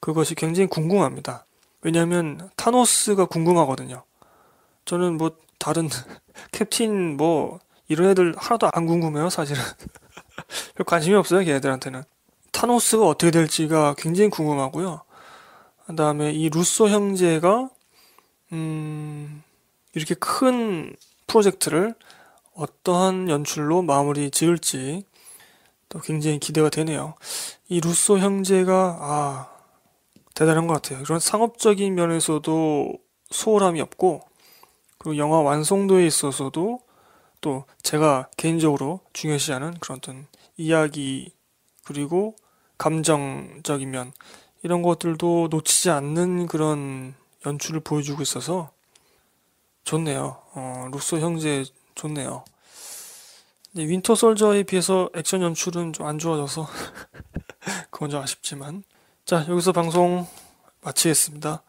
그것이 굉장히 궁금합니다. 왜냐면 타노스가 궁금하거든요. 저는 뭐 다른 캡틴 뭐 이런 애들 하나도 안 궁금해요, 사실은. 관심이 없어요, 걔네들한테는. 타노스가 어떻게 될지가 굉장히 궁금하고요. 그 다음에 이 루소 형제가, 음, 이렇게 큰 프로젝트를 어떠한 연출로 마무리 지을지 또 굉장히 기대가 되네요. 이 루소 형제가, 아, 대단한 것 같아요. 그런 상업적인 면에서도 소홀함이 없고 그리고 영화 완성도에 있어서도 또 제가 개인적으로 중요시하는 그런 어떤 이야기 그리고 감정적인 면 이런 것들도 놓치지 않는 그런 연출을 보여주고 있어서 좋네요. 어, 루소 형제 좋네요. 윈터 솔저에 비해서 액션 연출은 좀 안 좋아져서 그건 좀 아쉽지만 자, 여기서 방송 마치겠습니다.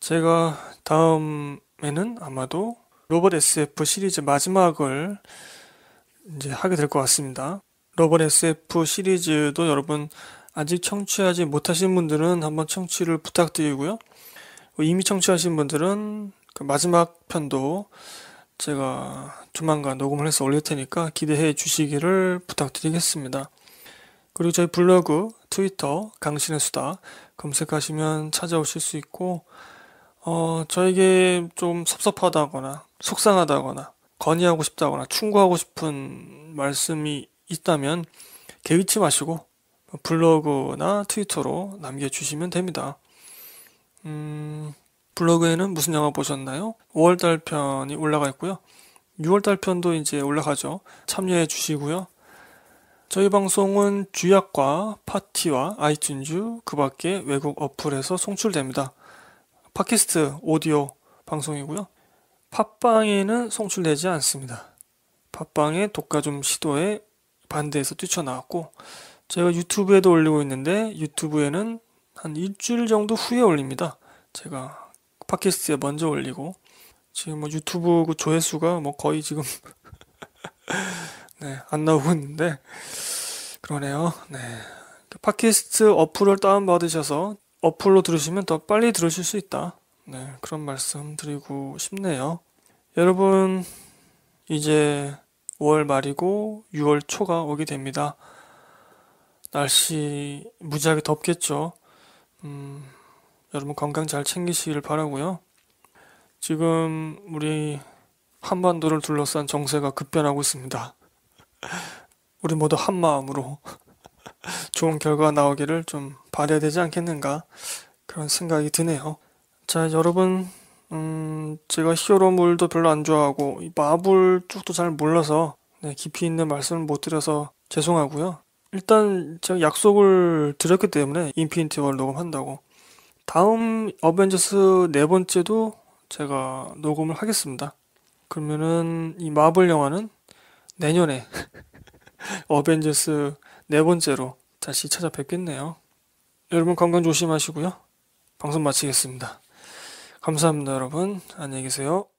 제가 다음에는 아마도 로봇 SF 시리즈 마지막을 이제 하게 될 것 같습니다. 로봇 SF 시리즈도 여러분 아직 청취하지 못하신 분들은 한번 청취를 부탁드리고요. 어, 이미 청취하신 분들은 그 마지막 편도 제가 조만간 녹음을 해서 올릴 테니까 기대해 주시기를 부탁드리겠습니다. 그리고 저희 블로그 트위터 강신의 수다 검색하시면 찾아오실 수 있고 어, 저에게 좀 섭섭하다거나 속상하다거나 건의하고 싶다거나 충고하고 싶은 말씀이 있다면 개의치 마시고 블로그나 트위터로 남겨주시면 됩니다. 음, 블로그에는 무슨 영화 보셨나요? 5월달 편이 올라가 있고요. 6월달 편도 이제 올라가죠. 참여해 주시고요. 저희 방송은 주약과 파티와 아이튠즈 그 밖에 외국 어플에서 송출됩니다. 팟캐스트 오디오 방송이고요. 팟빵에는 송출되지 않습니다. 팟빵의 독과점 시도에 반대해서 뛰쳐나왔고 제가 유튜브에도 올리고 있는데 유튜브에는 한 일주일 정도 후에 올립니다. 제가 팟캐스트에 먼저 올리고 지금 뭐 유튜브 그 조회수가 뭐 거의 지금 네, 안 나오고 있는데 그러네요. 네. 그 팟캐스트 어플을 다운받으셔서 어플로 들으시면 더 빨리 들으실 수 있다. 네, 그런 말씀 드리고 싶네요. 여러분, 이제 5월 말이고 6월 초가 오게 됩니다. 날씨 무지하게 덥겠죠. 음, 여러분 건강 잘 챙기시길 바라고요. 지금 우리 한반도를 둘러싼 정세가 급변하고 있습니다. 우리 모두 한 마음으로 좋은 결과 가 나오기를 좀 바래야 되지 않겠는가 그런 생각이 드네요. 자 여러분 음, 제가 히어로물도 별로 안 좋아하고 마블 쪽도 잘 몰라서 네, 깊이 있는 말씀을 못 드려서 죄송하고요. 일단 제가 약속을 드렸기 때문에 인피니티 월 녹음한다고 다음 어벤져스 네 번째도 제가 녹음을 하겠습니다. 그러면은 이 마블 영화는 내년에 어벤져스 네 번째로 다시 찾아뵙겠네요. 여러분 건강 조심하시고요. 방송 마치겠습니다. 감사합니다, 여러분. 안녕히 계세요.